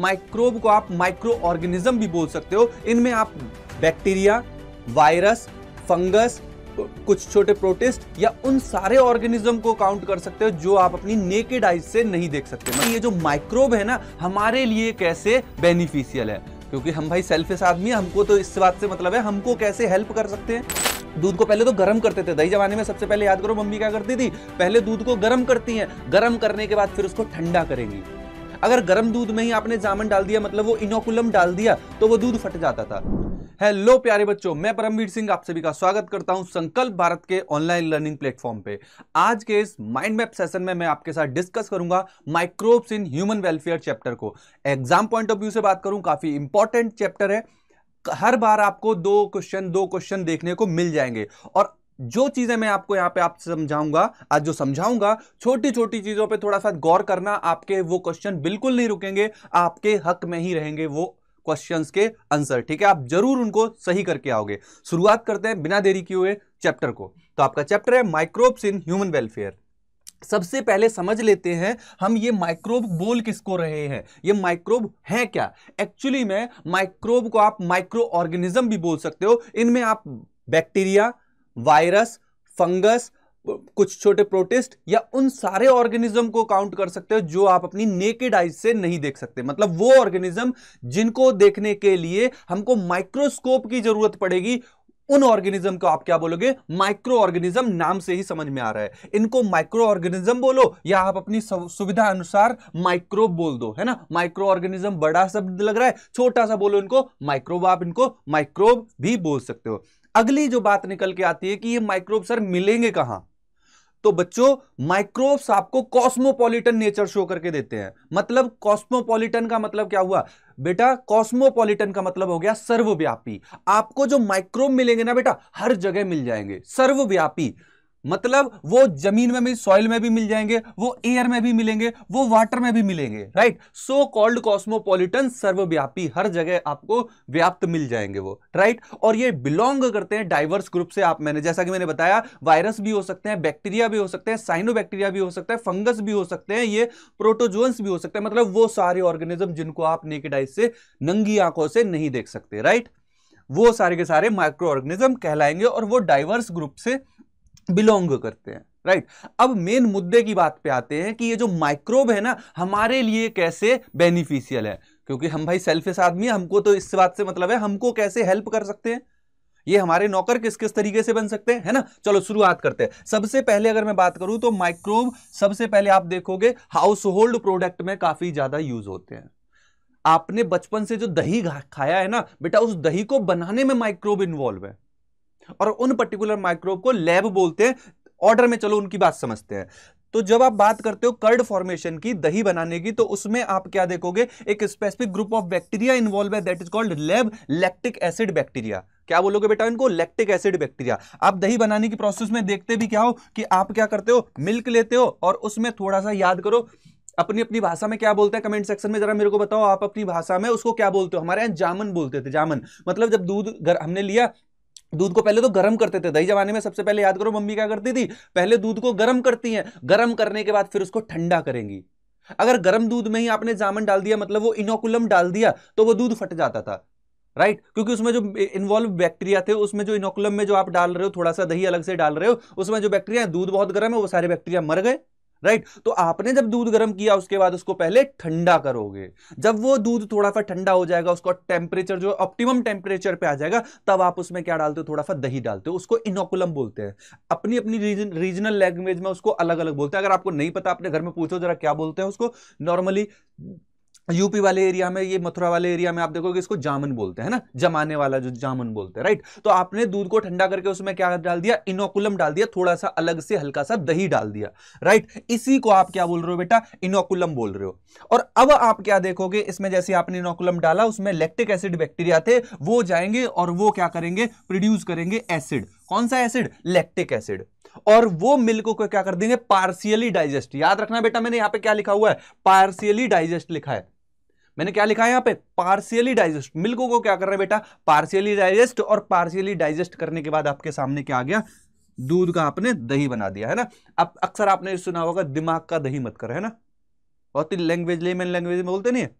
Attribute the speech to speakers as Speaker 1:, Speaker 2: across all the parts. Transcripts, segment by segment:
Speaker 1: Microbe को आप micro organism भी बोल सकते हो इनमें आप बैक्टीरिया वायरस फंगस कुछ छोटे प्रोटिस्ट या उन सारे ऑर्गेनिज्म को काउंट कर सकते हो जो आप अपनी नेकेड आइज से नहीं देख सकते मतलब ये जो माइक्रोब है ना हमारे लिए कैसे बेनिफिशियल है क्योंकि हम भाई सेल्फिश आदमी है हमको तो इस बात से मतलब है हमको कैसे हेल्प कर सकते हैं दूध को पहले तो गर्म करते थे दही जमाने में सबसे पहले याद करो मम्मी क्या करती थी पहले दूध को गर्म करती है गर्म करने के बाद फिर उसको ठंडा करेंगी अगर गर्म दूध में ही आपने जामन डाल दिया मतलब वो इनोकुलम डाल दिया तो वो दूध फट जाता था हेलो प्यारे बच्चों मैं परमवीर सिंह आप सभी का स्वागत करता हूं संकल्प भारत के ऑनलाइन लर्निंग प्लेटफॉर्म पे आज के इस माइंड मैप सेशन में मैं आपके साथ डिस्कस करूंगा microbes in human welfare chapter को एग्जाम पॉइंट ऑफ व्यू से बात करूं काफी इंपॉर्टेंट चैप्टर है हर बार आपको दो क्वेश्चन दो क्वेश्चन देखने को मिल जाएंगे और जो चीज़ें मैं आपको यहां पे आप समझाऊंगा आज जो समझाऊंगा छोटी छोटी चीज़ों पे थोड़ा सा गौर करना आपके वो क्वेश्चन बिल्कुल नहीं रुकेंगे आपके हक में ही रहेंगे वो क्वेश्चन के आंसर ठीक है आप जरूर उनको सही करके आओगे शुरुआत करते हैं बिना देरी किए हुए चैप्टर को तो आपका चैप्टर है माइक्रोब्स इन ह्यूमन वेलफेयर सबसे पहले समझ लेते हैं हम ये माइक्रोब बोल किसको रहे हैं ये माइक्रोब है क्या एक्चुअली में माइक्रोब को आप माइक्रो ऑर्गेनिज्म भी बोल सकते हो इनमें आप बैक्टीरिया वायरस फंगस कुछ छोटे प्रोटिस्ट या उन सारे ऑर्गेनिज्म को काउंट कर सकते हो जो आप अपनी नेकेड आइज से नहीं देख सकते मतलब वो ऑर्गेनिज्म जिनको देखने के लिए हमको माइक्रोस्कोप की जरूरत पड़ेगी उन ऑर्गेनिज्म को आप क्या बोलोगे माइक्रो ऑर्गेनिज्म नाम से ही समझ में आ रहा है इनको माइक्रो ऑर्गेनिज्म बोलो या आप अपनी सुविधा अनुसार माइक्रो बोल दो है ना माइक्रो ऑर्गेनिज्म बड़ा शब्द लग रहा है छोटा सा बोलो इनको माइक्रोब आप इनको माइक्रोब भी बोल सकते हो अगली जो बात निकल के आती है कि ये माइक्रोब सर मिलेंगे कहां तो बच्चों माइक्रोब्स आपको कॉस्मोपॉलिटन नेचर शो करके देते हैं मतलब कॉस्मोपॉलिटन का मतलब क्या हुआ बेटा कॉस्मोपॉलिटन का मतलब हो गया सर्वव्यापी आपको जो माइक्रोब मिलेंगे ना बेटा हर जगह मिल जाएंगे सर्वव्यापी मतलब वो जमीन में भी सॉइल में भी मिल जाएंगे वो एयर में भी मिलेंगे वो वाटर में भी मिलेंगे राइट सो कॉल्ड कॉस्मोपोलिटन सर्वव्यापी हर जगह आपको व्याप्त मिल जाएंगे वो राइट और ये बिलोंग करते हैं डाइवर्स ग्रुप से आप मैंने जैसा कि मैंने बताया वायरस भी हो सकते हैं बैक्टीरिया भी हो सकते हैं साइनो भी हो सकता है फंगस भी हो सकते हैं ये प्रोटोजोन्स भी हो सकते हैं मतलब वो सारे ऑर्गेनिज्म जिनको आप नेकेड से नंगी आंखों से नहीं देख सकते राइट वो सारे के सारे माइक्रो ऑर्गेनिज्म कहलाएंगे और वो डाइवर्स ग्रुप से बिलोंग करते हैं राइट right? अब मेन मुद्दे की बात पे आते हैं कि ये जो माइक्रोब है ना हमारे लिए कैसे बेनिफिशियल है क्योंकि हम भाई सेल्फिश आदमी हमको तो इस बात से मतलब है हमको कैसे हेल्प कर सकते हैं ये हमारे नौकर किस किस तरीके से बन सकते हैं है ना चलो शुरुआत करते हैं सबसे पहले अगर मैं बात करूं तो माइक्रोब सबसे पहले आप देखोगे हाउस होल्ड प्रोडक्ट में काफी ज्यादा यूज होते हैं आपने बचपन से जो दही खाया है ना बेटा उस दही को बनाने में माइक्रोब इन्वॉल्व है और उन पर्टिकुलर माइक्रोब को लैब बोलते हैं ऑर्डर में चलो उनकी बात समझते हैं तो जब आप बात करते हो कर्ड फॉर्मेशन की दही बनाने की तो उसमें आप क्या देखोगे एक specific group of bacteria involve है that is called lab lactic acid bacteria क्या बोलोगे बेटा इनको लैक्टिक एसिड बैक्टीरिया आप दही बनाने की प्रोसेस में देखते भी क्या हो कि आप क्या करते हो मिल्क लेते हो और उसमें थोड़ा सा याद करो अपनी अपनी भाषा में क्या बोलते हैं कमेंट सेक्शन में जरा मेरे को बताओ आप अपनी भाषा में उसको क्या बोलते हो हमारे यहाँ जामन बोलते थे जामन मतलब जब दूध घर हमने लिया दूध को पहले तो गर्म करते थे दही जमाने में सबसे पहले याद करो मम्मी क्या करती थी पहले दूध को गर्म करती हैं गर्म करने के बाद फिर उसको ठंडा करेंगी अगर गर्म दूध में ही आपने जामन डाल दिया मतलब वो इनोकुलम डाल दिया तो वो दूध फट जाता था राइट right? क्योंकि उसमें जो इन्वॉल्व बैक्टीरिया थे उसमें जो इनोकुलम में जो आप डाल रहे हो थोड़ा सा दही अलग से डाल रहे हो उसमें जो बैक्टीरिया है दूध बहुत गर्म है वो सारे बैक्टीरिया मर गए राइट तो आपने जब दूध गर्म किया उसके बाद उसको पहले ठंडा करोगे जब वो दूध थोड़ा सा ठंडा हो जाएगा उसका टेम्परेचर जो ऑप्टिमम टेम्परेचर पे आ जाएगा तब आप उसमें क्या डालते हो थोड़ा सा दही डालते हो उसको इनोकुलम बोलते हैं अपनी अपनी रीजन रीजनल लैंग्वेज में उसको अलग अलग बोलते हैं अगर आपको नहीं पता अपने घर में पूछो जरा क्या बोलते हैं उसको नॉर्मली यूपी वाले एरिया में ये मथुरा वाले एरिया में आप देखोगे इसको जामन बोलते हैं ना जमाने वाला जो जामन बोलते हैं राइट तो आपने दूध को ठंडा करके उसमें क्या डाल दिया इनोकुलम डाल दिया थोड़ा सा अलग से हल्का सा दही डाल दिया राइट इसी को आप क्या बोल रहे हो बेटा इनोकुलम बोल रहे हो और अब आप क्या देखोगे इसमें जैसे आपने इनोकुलम डाला उसमें लेक्टिक एसिड बैक्टीरिया थे वो जाएंगे और वो क्या करेंगे प्रोड्यूस करेंगे एसिड कौन सा एसिड लेक्टिक एसिड और वो मिल्क को क्या कर देंगे पार्शियली डाइजेस्ट याद रखना बेटा मैंने यहां पे क्या लिखा हुआ है पार्शियली डाइजेस्ट लिखा है मैंने क्या लिखा है यहाँ पे पार्शियली डाइजेस्ट मिल्कों को क्या कर रहा है बेटा पार्शियली डाइजेस्ट और पार्शियली डाइजेस्ट करने के बाद आपके सामने क्या आ गया दूध का आपने दही बना दिया है ना अब अक्सर आपने सुना होगा दिमाग का दही मत कर है ना बहुत ही लैंग्वेज लेमन लैंग्वेज में बोलते नहीं है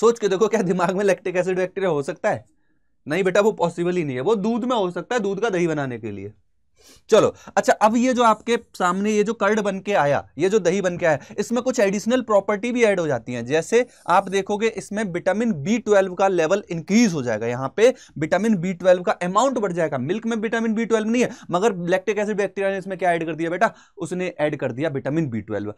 Speaker 1: सोच के देखो क्या दिमाग में लैक्टिक एसिड बैक्टीरिया हो सकता है नहीं बेटा वो पॉसिबल ही नहीं है वो दूध में हो सकता है दूध का दही बनाने के लिए चलो अच्छा अब ये जो आपके सामने ये जो कर्ड बन के आया ये जो दही बन के आया इसमें कुछ एडिशनल प्रॉपर्टी भी ऐड हो जाती हैं जैसे आप देखोगे इसमें विटामिन बी ट्वेल्व का लेवल इंक्रीज हो जाएगा यहाँ पे विटामिन बी ट्वेल्व का अमाउंट बढ़ जाएगा मिल्क में विटामिन बी ट्वेल्व नहीं है मगर लैक्टिक एसिड बैक्टीरिया ने इसमें क्या ऐड कर दिया बेटा उसने ऐड कर दिया विटामिन बी ट्वेल्व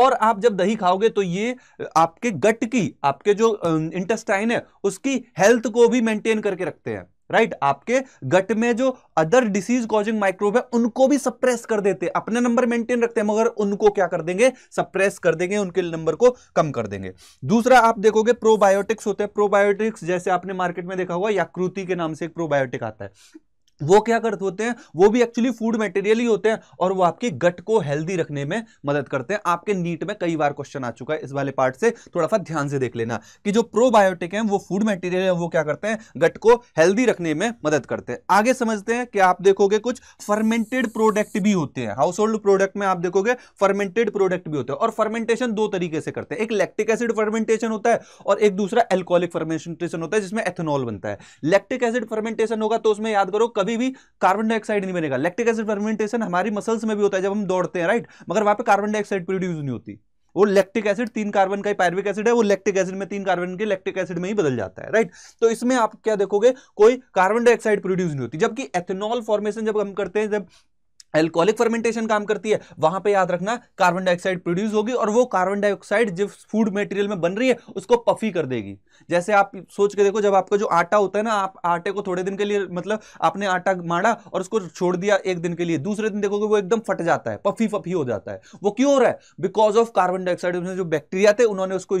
Speaker 1: और आप जब दही खाओगे तो ये आपके गट की आपके जो इंटेस्टाइन है उसकी हेल्थ को भी मेंटेन करके रखते हैं राइट आपके गट में जो अदर डिसीज कॉजिंग माइक्रोब है उनको भी सप्रेस कर देते हैं अपने नंबर मेंटेन रखते हैं मगर उनको क्या कर देंगे सप्रेस कर देंगे उनके नंबर को कम कर देंगे दूसरा आप देखोगे प्रोबायोटिक्स होते हैं प्रोबायोटिक्स जैसे आपने मार्केट में देखा होगा याकृति के नाम से एक प्रोबायोटिक आता है वो क्या करते होते हैं वो भी एक्चुअली फूड मटेरियल ही होते हैं और वो आपके गट को हेल्दी रखने में मदद करते हैं आपके नीट में कई बार क्वेश्चन आ चुका है इस वाले पार्ट से थोड़ा सा ध्यान से देख लेना कि जो प्रोबायोटिक हैं वो फूड मटेरियल हैं वो क्या करते हैं गट को हेल्दी रखने में मदद करते हैं आगे समझते हैं कि आप देखोगे कुछ फर्मेंटेड प्रोडक्ट भी होते हैं हाउस होल्ड प्रोडक्ट में आप देखोगे फर्मेंटेड प्रोडक्ट भी होते हैं और फर्मेंटेशन दो तरीके से करते हैं एक लैक्टिक एसिड फर्मेंटेशन होता है और एक दूसरा एल्कोहलिक फर्मेंटेशन होता है जिसमें एथेनॉल बनता है लैक्टिक एसिड फर्मेंटेशन होगा तो उसमें याद करो कभी कभी भी कार्बन डाइऑक्साइड नहीं बनेगा लैक्टिक एसिड फर्मेंटेशन हमारी मसल्स में भी होता है जब हम दौड़ते हैं राइट मगर वहां पर कार्बन डाइऑक्साइड प्रोड्यूस नहीं होती वो लैक्टिक एसिड तीन कार्बन का पैरविक एसिड है वो लैक्टिक एसिड में तीन कार्बन के लैक्टिक एसिड में ही बदल जाता है राइट तो इसमें आप क्या देखोगे कोई कार्बन डाइऑक्साइड प्रोड्यूस नहीं होती जबकि एथेनॉल फॉर्मेशन जब हम करते हैं जब एल्कोहलिक फर्मेंटेशन काम करती है वहां पे याद रखना कार्बन डाइऑक्साइड प्रोड्यूस होगी और वो कार्बन डाइऑक्साइड जिस फूड मटेरियल में बन रही है उसको पफी कर देगी जैसे आप सोच के देखो जब आपका जो आटा होता है ना आप आटे को थोड़े दिन के लिए मतलब आपने आटा माड़ा और उसको छोड़ दिया एक दिन के लिए दूसरे दिन देखोगे वो एकदम फट जाता है पफी पफी हो जाता है वो क्यों हो रहा है बिकॉज ऑफ कार्बन डाइऑक्साइड उसमें जो बैक्टीरिया थे उन्होंने उसको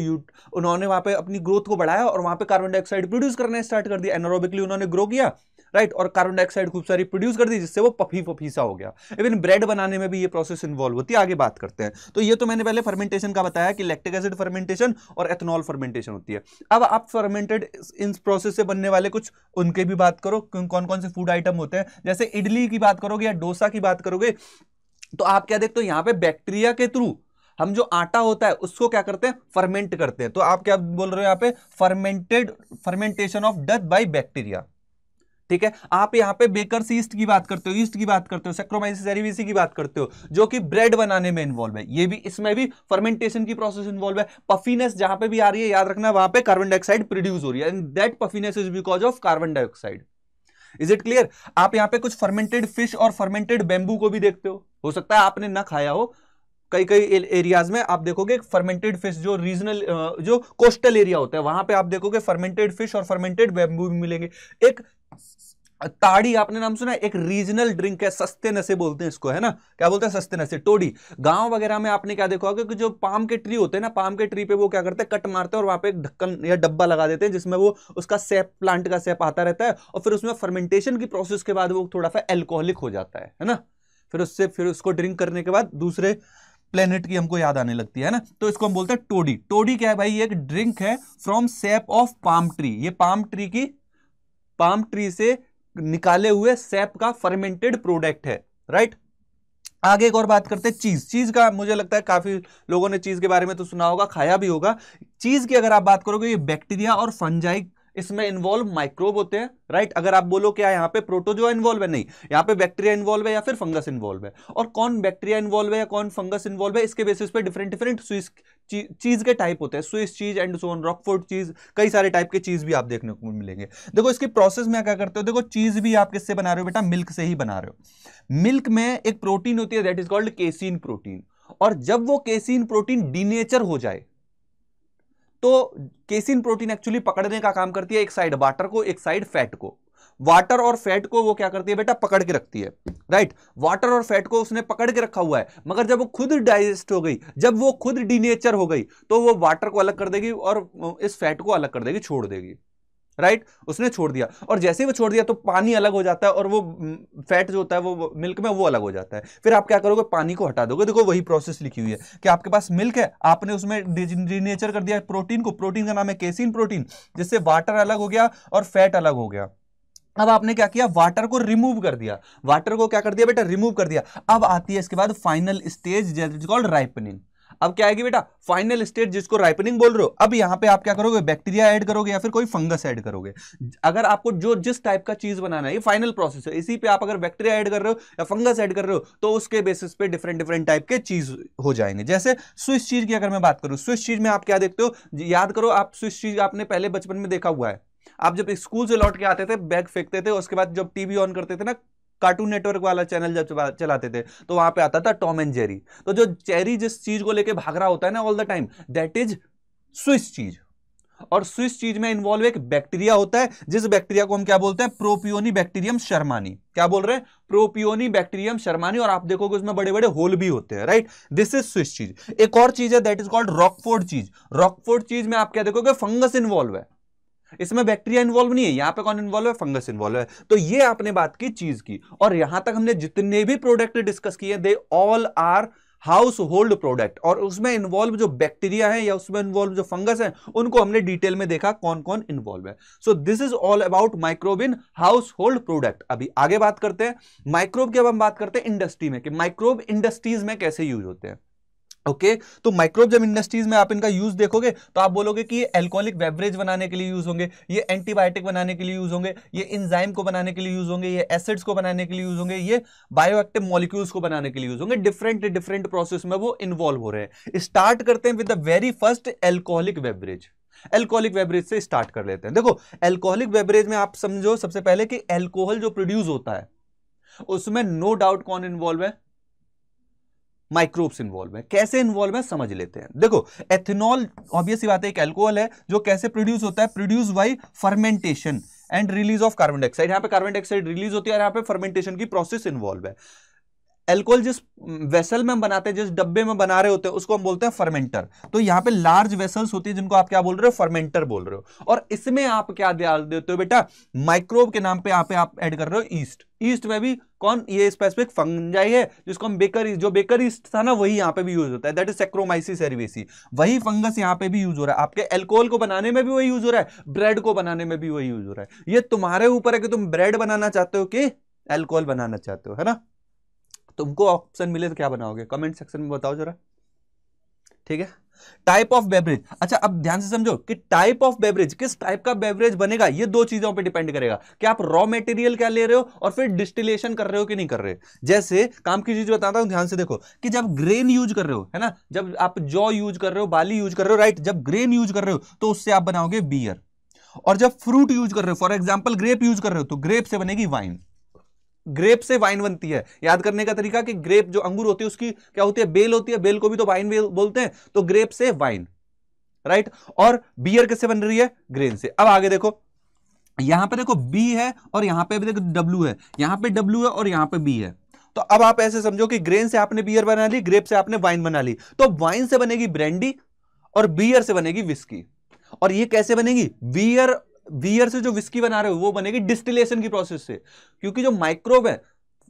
Speaker 1: उन्होंने वहां पर अपनी ग्रोथ को बढ़ाया और वहां पर कार्बन डाइऑक्साइड प्रोड्यूस करना स्टार्ट कर दिया एनोरोबिकली उन्होंने ग्रो किया राइट और कार्बन डाइऑक्साइड खूब सारी प्रोड्यूस कर दी जिससे वो पफी पफीसा हो गया इवन ब्रेड बनाने में भी ये प्रोसेस इन्वॉल्व होती है आगे बात करते हैं तो ये तो मैंने पहले फर्मेंटेशन का बताया कि लैक्टिक एसिड फर्मेंटेशन और एथनॉल फर्मेंटेशन होती है अब आप फर्मेंटेड इन प्रोसेस से बनने वाले कुछ उनके भी बात करो कौन कौन से फूड आइटम होते हैं जैसे इडली की बात करोगे या डोसा की बात करोगे तो आप क्या देखते हो यहाँ पे बैक्टीरिया के थ्रू हम जो आटा होता है उसको क्या करते हैं फर्मेंट करते हैं तो आप क्या बोल रहे हो यहाँ पे fermented fermentation of death by bacteria ठीक है आप यहाँ पे बेकर ईस्ट की बात करते हो ईस्ट की बात करते हो सेक्रोमाइसिस की बात करते हो जो कि ब्रेड बनाने में इन्वॉल्व है ये भी इसमें भी फर्मेंटेशन की प्रोसेस इन्वॉल्व है पफीनेस जहां पे भी आ रही है याद रखना वहां पे कार्बन डाइऑक्साइड प्रोड्यूस हो रही है and that puffiness is because of carbon dioxide is it clear आप यहाँ पे कुछ फर्मेंटेड फिश और फर्मेंटेड बेम्बू को भी देखते हो हो सकता है आपने ना खाया हो कई कई एरियाज में आप देखोगे फर्मेंटेड फिश जो रीजनल जो कोस्टल एरिया होता है वहां पे आप देखोगे फर्मेंटेड फिश और फर्मेंटेड बेम्बू भी मिलेंगे एक ताड़ी आपने नाम सुना है एक रीजनल ड्रिंक है सस्ते नशे बोलते हैं इसको है ना क्या बोलते हैं सस्ते नशे टोडी गांव वगैरह में आपने क्या देखा होगा कि जो पाम के ट्री होते हैं ना पाम के ट्री पे वो क्या करते हैं कट मारते हैं और वहां पे एक ढक्कन या डब्बा लगा देते हैं जिसमें वो उसका सेप प्लांट का सेप आता रहता है और फिर उसमें फर्मेंटेशन की प्रोसेस के बाद वो थोड़ा सा एल्कोहलिक हो जाता है है ना फिर उससे फिर उसको ड्रिंक करने के बाद दूसरे प्लेनेट की हमको याद आने लगती है ना तो इसको हम बोलते हैं टोडी टोडी क्या है भाई एक ड्रिंक है from sap of palm tree ये पाम ट्री की पाम ट्री से निकाले हुए सैप का फर्मेंटेड प्रोडक्ट है राइट आगे एक और बात करते हैं चीज़ चीज़ का मुझे लगता है काफ़ी लोगों ने चीज़ के बारे में तो सुना होगा खाया भी होगा चीज़ की अगर आप बात करोगे ये बैक्टीरिया और फंजाई इसमें इन्वॉल्व माइक्रोब होते हैं राइट अगर आप बोलो क्या हाँ, यहाँ पे प्रोटोजोआ इन्वॉल्व है नहीं यहाँ पे बैक्टीरिया इन्वॉल्व है या फिर फंगस इन्वॉल्व है और कौन बैक्टीरिया इन्वॉल्व है या कौन फंगस इन्वॉल्व है इसके बेसिस पे डिफरेंट डिफरेंट स्विस चीज के टाइप होते हैं Swiss cheese and Son Rockford चीज कई सारे टाइप के चीज भी आप देखने को मिलेंगे देखो इसकी प्रोसेस में क्या करते हो देखो चीज भी आप किससे बना रहे हो बेटा मिल्क से ही बना रहे हो मिल्क में एक प्रोटीन होती है that is called casein protein और जब वो केसिन प्रोटीन डीनेचर हो जाए तो केसिन प्रोटीन एक्चुअली पकड़ने का काम करती है एक साइड वाटर को एक साइड फैट को वाटर और फैट को वो क्या करती है बेटा पकड़ के रखती है राइट वाटर और फैट को उसने पकड़ के रखा हुआ है मगर जब वो खुद डाइजेस्ट हो गई जब वो खुद डीनेचर हो गई तो वो वाटर को अलग कर देगी और इस फैट को अलग कर देगी छोड़ देगी राइट उसने छोड़ दिया और जैसे ही वो छोड़ दिया तो पानी अलग हो जाता है और वो फैट जो होता है वो मिल्क में वो अलग हो जाता है फिर आप क्या करोगे पानी को हटा दोगे देखो वही प्रोसेस लिखी हुई है कि आपके पास मिल्क है आपने उसमें डिजिनेचर कर दिया प्रोटीन को प्रोटीन का नाम है केसिन प्रोटीन जिससे वाटर अलग हो गया और फैट अलग हो गया अब आपने क्या किया वाटर को रिमूव कर दिया वाटर को क्या कर दिया बेटा रिमूव कर दिया अब आती है इसके बाद फाइनल स्टेज कॉल्ड राइपनिंग अब क्या आएगी बेटा फाइनल स्टेट जिसको राइपनिंग बोल रहे हो अब यहाँ पे आप क्या करोगे बैक्टीरिया ऐड करोगे या फिर कोई फंगस ऐड करोगे अगर आपको जो जिस टाइप का चीज बनाना है ये फाइनल प्रोसेस है इसी पे आप अगर बैक्टीरिया ऐड कर रहे हो या फंगस ऐड कर रहे हो तो उसके बेसिस पे डिफरेंट डिफरेंट टाइप के चीज हो जाएंगे जैसे स्विस चीज की अगर मैं बात करूँ स्विस चीज में आप क्या देखते हो याद करो आप स्विस चीज आपने पहले बचपन में देखा हुआ है आप जब स्कूल से लौट के आते थे बैग फेंकते थे उसके बाद जब टीवी ऑन करते थे ना कार्टून नेटवर्क वाला चैनल जब चलाते थे तो वहां पे आता था टॉम एंड जेरी तो जो चेरी जिस चीज को लेके भाग रहा होता है ना all the time that is Swiss cheese और स्विस चीज में इन्वॉल्व एक बैक्टीरिया होता है जिस बैक्टीरिया को हम क्या बोलते हैं प्रोपियोनी बैक्टीरियम शर्मानी क्या बोल रहे हैं प्रोपियोनी बैक्टीरियम शर्मानी और आप देखोगे उसमें बड़े बड़े होल भी होते हैं राइट दिस इज स्विस चीज एक और चीज है that is called Roquefort cheese Roquefort cheese में आप क्या देखोगे फंगस इन्वॉल्व है इसमें बैक्टीरिया इन्वॉल्व नहीं है यहाँ पे कौन इन्वॉल्व है फंगस इन्वॉल्व है तो ये आपने बात की चीज की और यहां तक हमने जितने भी प्रोडक्ट डिस्कस किए they all are household product और उसमें इन्वॉल्व जो बैक्टीरिया है या उसमें इन्वॉल्व जो फंगस है उनको हमने डिटेल में देखा कौन कौन इन्वॉल्व है so this is all about microbial household product अभी आगे बात करते हैं माइक्रोब की अब हम बात करते हैं इंडस्ट्री में कि माइक्रोब इंडस्ट्रीज में कैसे यूज होते हैं ओके okay, तो माइक्रोब जब इंडस्ट्रीज में आप इनका यूज देखोगे तो आप बोलोगे कि ये एल्कोहलिक बेवरेज बनाने के लिए यूज होंगे ये एंटीबायोटिक बनाने के लिए यूज होंगे ये इंजाइम को बनाने के लिए यूज होंगे ये एसिड्स को बनाने के लिए यूज होंगे ये बायोएक्टिव मॉलिक्यूल्स को बनाने के लिए यूज होंगे डिफरेंट डिफरेंट प्रोसेस में वो इन्वॉल्व हो रहे हैं स्टार्ट करते हैं with the very first alcoholic beverage alcoholic beverage से स्टार्ट कर लेते हैं देखो एल्कोहलिक बेवरेज में आप समझो सबसे पहले कि एल्कोहल जो प्रोड्यूस होता है उसमें नो डाउट कौन इन्वॉल्व है माइक्रोब्स इन्वॉल्व है कैसे इन्वॉल्व है समझ लेते हैं देखो एथेनॉल ऑब्वियस बात है एक एल्कोहल है जो कैसे प्रोड्यूस होता है produce by fermentation and release of carbon dioxide यहाँ पे कार्बन डाइऑक्साइड रिलीज होती है यहाँ पे फर्मेंटेशन की प्रोसेस इन्वॉल्व है एल्कोहल जिस वेसल में बनाते हैं जिस डब्बे में बना रहे होते हैं उसको हम बोलते हैं फर्मेंटर तो यहाँ पे लार्ज वेसल्स होती है जिनको आप क्या बोल रहे हो फर्मेंटर बोल रहे हो और इसमें आप क्या ध्यान देते हो बेटा माइक्रोब के नाम पे पे आप ऐड कर रहे हो ईस्ट ईस्ट में भी कौन ये स्पेसिफिक फंजाई है जिसको हम बेकर जो बेकर ईस्ट था ना वही यहाँ पे भी यूज होता है दैट इज सेक्रोमाइसिस एरिवेसी वही फंगस यहाँ पे भी यूज हो रहा है आपके एल्कोहल को बनाने में भी वही यूज हो रहा है ब्रेड को बनाने में भी वही यूज हो रहा है ये तुम्हारे ऊपर है कि तुम ब्रेड बनाना चाहते हो कि एल्कोहल बनाना चाहते हो है ना तुमको ऑप्शन मिले तो क्या बनाओगे कमेंट सेक्शन में बताओ जरा ठीक है टाइप ऑफ बेवरेज अच्छा अब ध्यान से समझो कि टाइप ऑफ बेवरेज किस टाइप का बेवरेज बनेगा ये दो चीजों पे डिपेंड करेगा कि आप रॉ मटेरियल क्या ले रहे हो और फिर डिस्टिलेशन कर रहे हो कि नहीं कर रहे जैसे काम की चीज बताता हूं ध्यान से देखो कि जब ग्रेन यूज कर रहे हो है ना जब आप जौ यूज कर रहे हो बाली यूज कर रहे हो राइट जब ग्रेन यूज कर रहे हो तो उससे आप बनाओगे बियर और जब फ्रूट यूज कर रहे हो फॉर एग्जाम्पल ग्रेप यूज कर रहे हो तो ग्रेप से बनेगी वाइन ग्रेप से वाइन बनती है याद करने का तरीका कि ग्रेप जो अंगूर होती है उसकी क्या होती है बेल होती है बेल को भी तो वाइन बोलते हैं तो ग्रेप से वाइन राइट और बियर किससे बन रही है ग्रेन से अब आगे देखो यहां पे देखो बी है और यहां पे भी देखो डब्ल्यू है यहां पे डब्ल्यू है और यहां पे बी है तो अब आप ऐसे समझो कि ग्रेन से आपने बियर बना ली ग्रेप से आपने वाइन बना ली तो वाइन से बनेगी ब्रांडी और बियर से बनेगी विस्की और ये कैसे बनेगी बियर बियर से जो विस्की बना रहे हो वो बनेगी डिस्टिलेशन की प्रोसेस से क्योंकि जो माइक्रोब है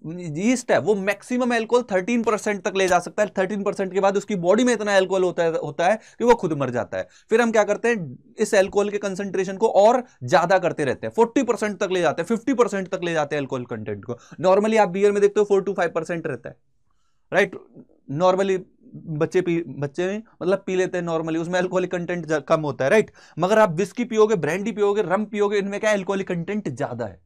Speaker 1: यीस्ट है वो मैक्सिमम एल्कोहल 13 परसेंट तक ले जा सकता है 13 परसेंट के बाद उसकी बॉडी में इतना एल्कोहल होता है होता है कि वो खुद मर जाता है फिर हम क्या करते हैं इस एल्कोहल के कंसंट्रेशन को और ज्यादा करते रहते हैं 40 परसेंट तक ले जाते हैं 50 परसेंट तक ले जाते हैं एल्कोहल कंटेंट को नॉर्मली आप बियर में देखते हो फोर टू फाइव रहता है राइट नॉर्मली बच्चे पी बच्चे नहीं मतलब पी लेते हैं नॉर्मली उसमें अल्कोहलिक कंटेंट कम होता है राइट मगर आप विस्की पियोगे ब्रांडी पियोगे रम पियोगे इनमें क्या अल्कोहलिक कंटेंट ज़्यादा है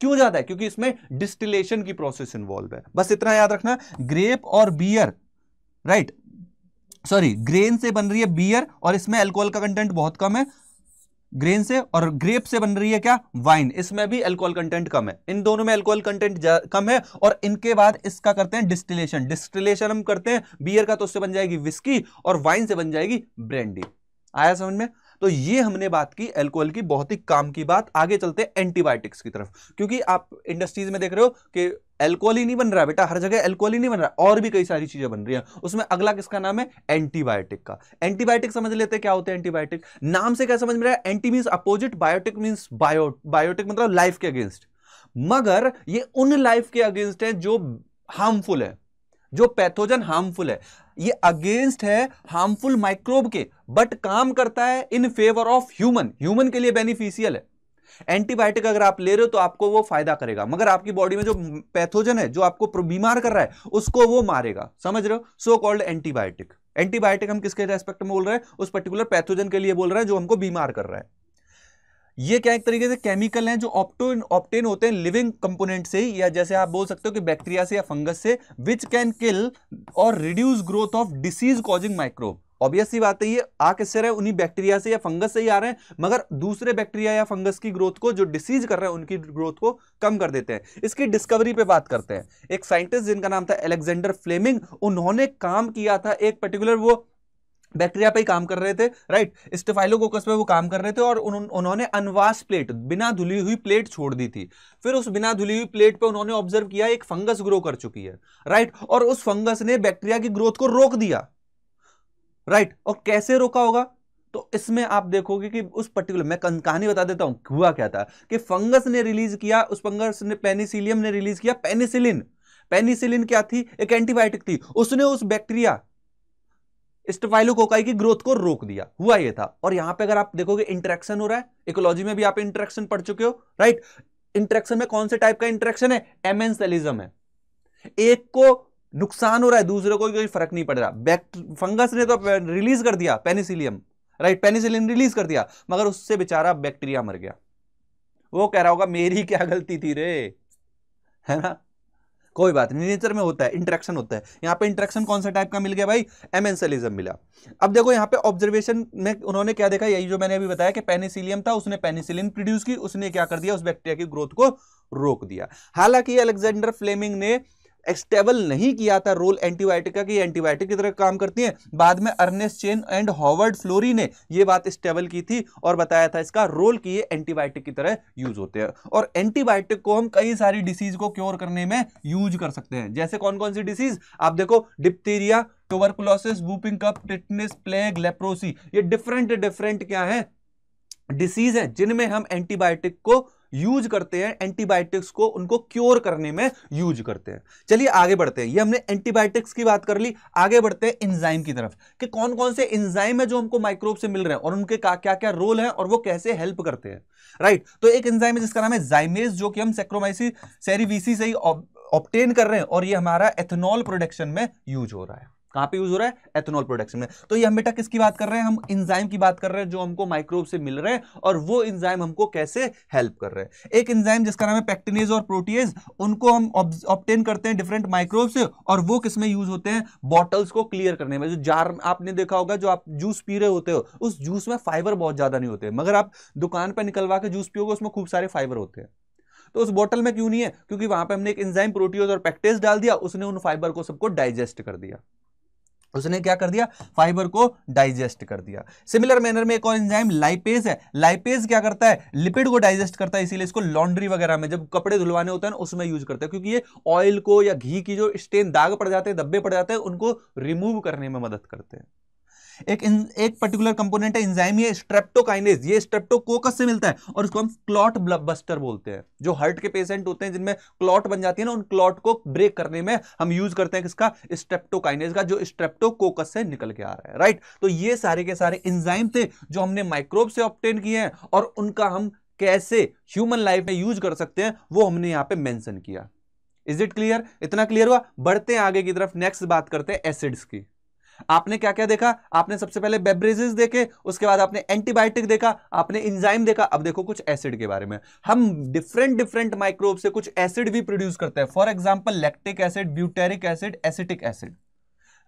Speaker 1: क्यों ज़्यादा है क्योंकि इसमें डिस्टिलेशन की प्रोसेस इन्वॉल्व है बस इतना याद रखना ग्रेप और बियर राइट सॉरी ग्रेन से बन रही है बियर और इसमें अल्कोहल का कंटेंट बहुत कम है ग्रेन से और ग्रेप से बन रही है क्या वाइन इसमें भी अल्कोहल कंटेंट कम है इन दोनों में अल्कोहल कंटेंट कम है और इनके बाद इसका करते हैं डिस्टिलेशन डिस्टिलेशन हम करते हैं बियर का तो उससे बन जाएगी विस्की और वाइन से बन जाएगी ब्रेंडी आया समझ में तो ये हमने बात की एल्कोहल की बहुत ही काम की बात आगे चलते हैं एंटीबायोटिक्स की तरफ क्योंकि आप इंडस्ट्रीज में देख रहे हो कि एल्कोहल ही नहीं बन रहा है बेटा हर जगह एल्कोहल ही नहीं बन रहा और भी कई सारी चीजें बन रही हैं उसमें अगला किसका नाम है एंटीबायोटिक का एंटीबायोटिक समझ लेते हैं क्या होते हैं एंटीबायोटिक नाम से क्या समझ में रहा है anti means opposite biotic means bio biotic मतलब लाइफ के अगेंस्ट मगर ये उन लाइफ के अगेंस्ट है जो हार्मफुल है जो पैथोजन हार्मफुल है ये अगेंस्ट है हार्मफुल माइक्रोब के बट काम करता है in favour of human human के लिए बेनिफिशियल है एंटीबायोटिक अगर आप ले रहे हो तो आपको वो फायदा करेगा मगर आपकी बॉडी में जो पैथोजन है जो आपको बीमार कर रहा है उसको वो मारेगा समझ रहे हो सो कॉल्ड एंटीबायोटिक एंटीबायोटिक हम किसके रेस्पेक्ट में बोल रहे हैं उस पर्टिकुलर पैथोजन के लिए बोल रहे हैं जो हमको बीमार कर रहा है ये क्या एक तरीके से केमिकल हैं जो ऑप्टोन ऑप्टेन होते हैं लिविंग कंपोनेंट से या जैसे आप बोल सकते हो कि बैक्टीरिया से या फंगस से विच कैन किल और reduce growth of disease causing microbe obvious ही बात है ये आ किससे रहे उन्हीं बैक्टीरिया से या फंगस से ही आ रहे हैं मगर दूसरे बैक्टीरिया या फंगस की ग्रोथ को जो डिसीज कर रहे हैं उनकी ग्रोथ को कम कर देते हैं इसकी डिस्कवरी पे बात करते हैं एक साइंटिस्ट जिनका नाम था एलेक्जेंडर फ्लेमिंग उन्होंने काम किया था एक पर्टिकुलर वो बैक्टीरिया पे ही काम कर रहे थे राइट स्टेफाइलोकोकस पे वो काम कर रहे थे और उन, उन्होंने अनवास प्लेट बिना धुली हुई प्लेट छोड़ दी थी फिर उस बिना धुली हुई प्लेट पे उन्होंने ऑब्जर्व किया एक फंगस ग्रो कर चुकी है राइट और उस फंगस ने बैक्टीरिया की ग्रोथ को रोक दिया राइट और कैसे रोका होगा तो इसमें आप देखोगे कि उस पर्टिकुलर मैं कहानी बता देता हूं हुआ क्या था कि फंगस ने रिलीज किया उस फंगस ने पेनिसिलियम ने रिलीज किया पेनिसिलिन पेनिसिलिन क्या थी एक एंटीबायोटिक थी उसने उस बैक्टीरिया की ग्रोथ को रोक दिया हुआ ये था और यहां पे अगर आप देखोगे इंटरेक्शन हो रहा है इकोलॉजी में भी आप इंटरेक्शन पढ़ चुके हो राइट इंटरेक्शन में कौन से टाइप का इंटरेक्शन है एमेंसलिज्म है एक को नुकसान हो रहा है दूसरे को कोई फर्क नहीं पड़ रहा बैक्ट फंगस ने तो रिलीज कर दिया पेनिसिलियम राइट पेनिसिलियम रिलीज कर दिया मगर उससे बेचारा बैक्टीरिया मर गया वो कह रहा होगा मेरी क्या गलती थी रे है ना कोई बात नहीं नेचर में होता है इंटरेक्शन होता है यहाँ पे इंटरेक्शन कौन सा टाइप का मिल गया भाई एमेंसलिज्म मिला अब देखो यहाँ पे ऑब्जर्वेशन में उन्होंने क्या देखा यही जो मैंने अभी बताया कि पेनिसिलियम था उसने पेनिसिलिन प्रोड्यूस की उसने क्या कर दिया उस बैक्टीरिया की ग्रोथ को रोक दिया हालांकि अलेक्जेंडर फ्लेमिंग ने एक्सटेबल नहीं किया था रोल एंटीबायोटिक का कि एंटीबायोटिक की तरह काम करती है बाद में Ernst Chain and Howard Florey ने यह बात स्टेबल की थी और बताया था इसका रोल कि ये एंटीबायोटिक की तरह यूज होते हैं और एंटीबायोटिक को हम कई सारी डिसीज को क्योर करने में यूज कर सकते हैं जैसे कौन कौन सी डिसीज आप देखो diphtheria tuberculosis whooping cough tetanus plague leprosy ये डिफरेंट डिफरेंट क्या है डिसीज है जिनमें हम एंटीबायोटिक को यूज करते हैं एंटीबायोटिक्स को उनको क्योर करने में यूज करते हैं चलिए आगे बढ़ते हैं ये हमने एंटीबायोटिक्स की बात कर ली आगे बढ़ते हैं इंजाइम की तरफ कि कौन कौन से इंजाइम है जो हमको माइक्रोब से मिल रहे हैं और उनके क्या क्या, क्या रोल है और वो कैसे हेल्प करते हैं राइट तो एक इंजाइम है जिसका नाम है जाइमेज जो कि हम सेक्रोमाइसी सेरिवीसी से ही ऑप्टेन कर रहे हैं और ये हमारा एथेनॉल प्रोडक्शन में यूज हो रहा है कहां पे यूज हो रहा है एथेनॉल प्रोडक्शन में तो ये हम बेटा किसकी बात कर रहे हैं हम इंजाइम की बात कर रहे हैं जो हमको माइक्रोब से मिल रहे हैं और वो इंजाइम हमको कैसे हेल्प कर रहे हैं एक इंजाइम जिसका नाम है पैक्टिनेज और प्रोटीज उनको हम ऑप्टेन करते हैं डिफरेंट माइक्रोब से और वो किसमें यूज होते हैं बॉटल्स को क्लियर करने में जो जार आपने देखा होगा जो आप जूस पी रहे होते हो उस जूस में फाइबर बहुत ज्यादा नहीं होते मगर आप दुकान पर निकलवा के जूस पियोगे उसमें खूब सारे फाइबर होते हैं तो उस बोतल में क्यों नहीं है क्योंकि वहां पे हमने एक इंजाइम प्रोटीज और पैक्टेज डाल दिया उसने उन फाइबर को सबको डाइजेस्ट कर दिया उसने क्या कर दिया फाइबर को डाइजेस्ट कर दिया सिमिलर मैनर में एक और एंजाइम लाइपेज है लाइपेज क्या करता है लिपिड को डाइजेस्ट करता है इसीलिए इसको लॉन्ड्री वगैरह में जब कपड़े धुलवाने होते हैं उसमें यूज करते हैं क्योंकि ये ऑयल को या घी की जो स्टेन दाग पड़ जाते हैं धब्बे पड़ जाते हैं उनको रिमूव करने में मदद करते हैं एक इन, एक पर्टिकुलर कंपोनेंट है इंजाइम ये स्ट्रेप्टोकाइनेज ये स्ट्रेप्टोकोकस से मिलता है और इसको हम क्लॉट बस्टर बोलते हैं जो हार्ट के पेशेंट होते हैं जिनमें क्लॉट बन जाती है ना उन क्लॉट को ब्रेक करने में हम यूज करते हैं किसका स्ट्रेप्टोकाइनेज का जो स्ट्रेप्टोकोकस से निकल के आ रहा है राइट तो ये सारे के सारे इंजाइम थे जो हमने माइक्रोब से ऑप्टेन किए हैं और उनका हम कैसे ह्यूमन लाइफ में यूज कर सकते हैं वो हमने यहां पर मेंशन किया इज इट क्लियर इतना क्लियर हुआ बढ़ते हैं आगे की तरफ नेक्स्ट बात करते हैं एसिड्स की आपने क्या क्या देखा आपने सबसे पहले बेबरेजेस देखे उसके बाद आपने एंटीबायोटिक देखा आपने इंजाइम देखा अब देखो कुछ एसिड के बारे में हम डिफरेंट डिफरेंट माइक्रोब से कुछ एसिड भी प्रोड्यूस करते हैं for example lactic acid butyric acid acetic acid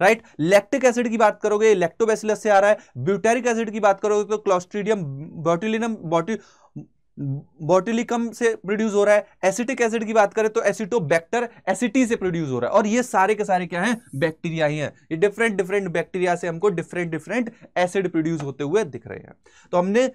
Speaker 1: right lactic acid की बात करोगे इलेक्ट्रोबेसिलस से आ रहा है ब्यूटेरिक एसिड की बात करोगे तो क्लोस्ट्रीडियम बॉटिलिनम बॉटि बॉटिलिकम से प्रोड्यूस हो रहा है एसिटिक एसिड की बात करें तो एसिटोबैक्टर एसिटी से प्रोड्यूस हो रहा है और ये सारे के सारे क्या हैं बैक्टीरिया ही हैं ये डिफरेंट डिफरेंट बैक्टीरिया से हमको डिफरेंट डिफरेंट एसिड प्रोड्यूस होते हुए दिख रहे हैं तो हमने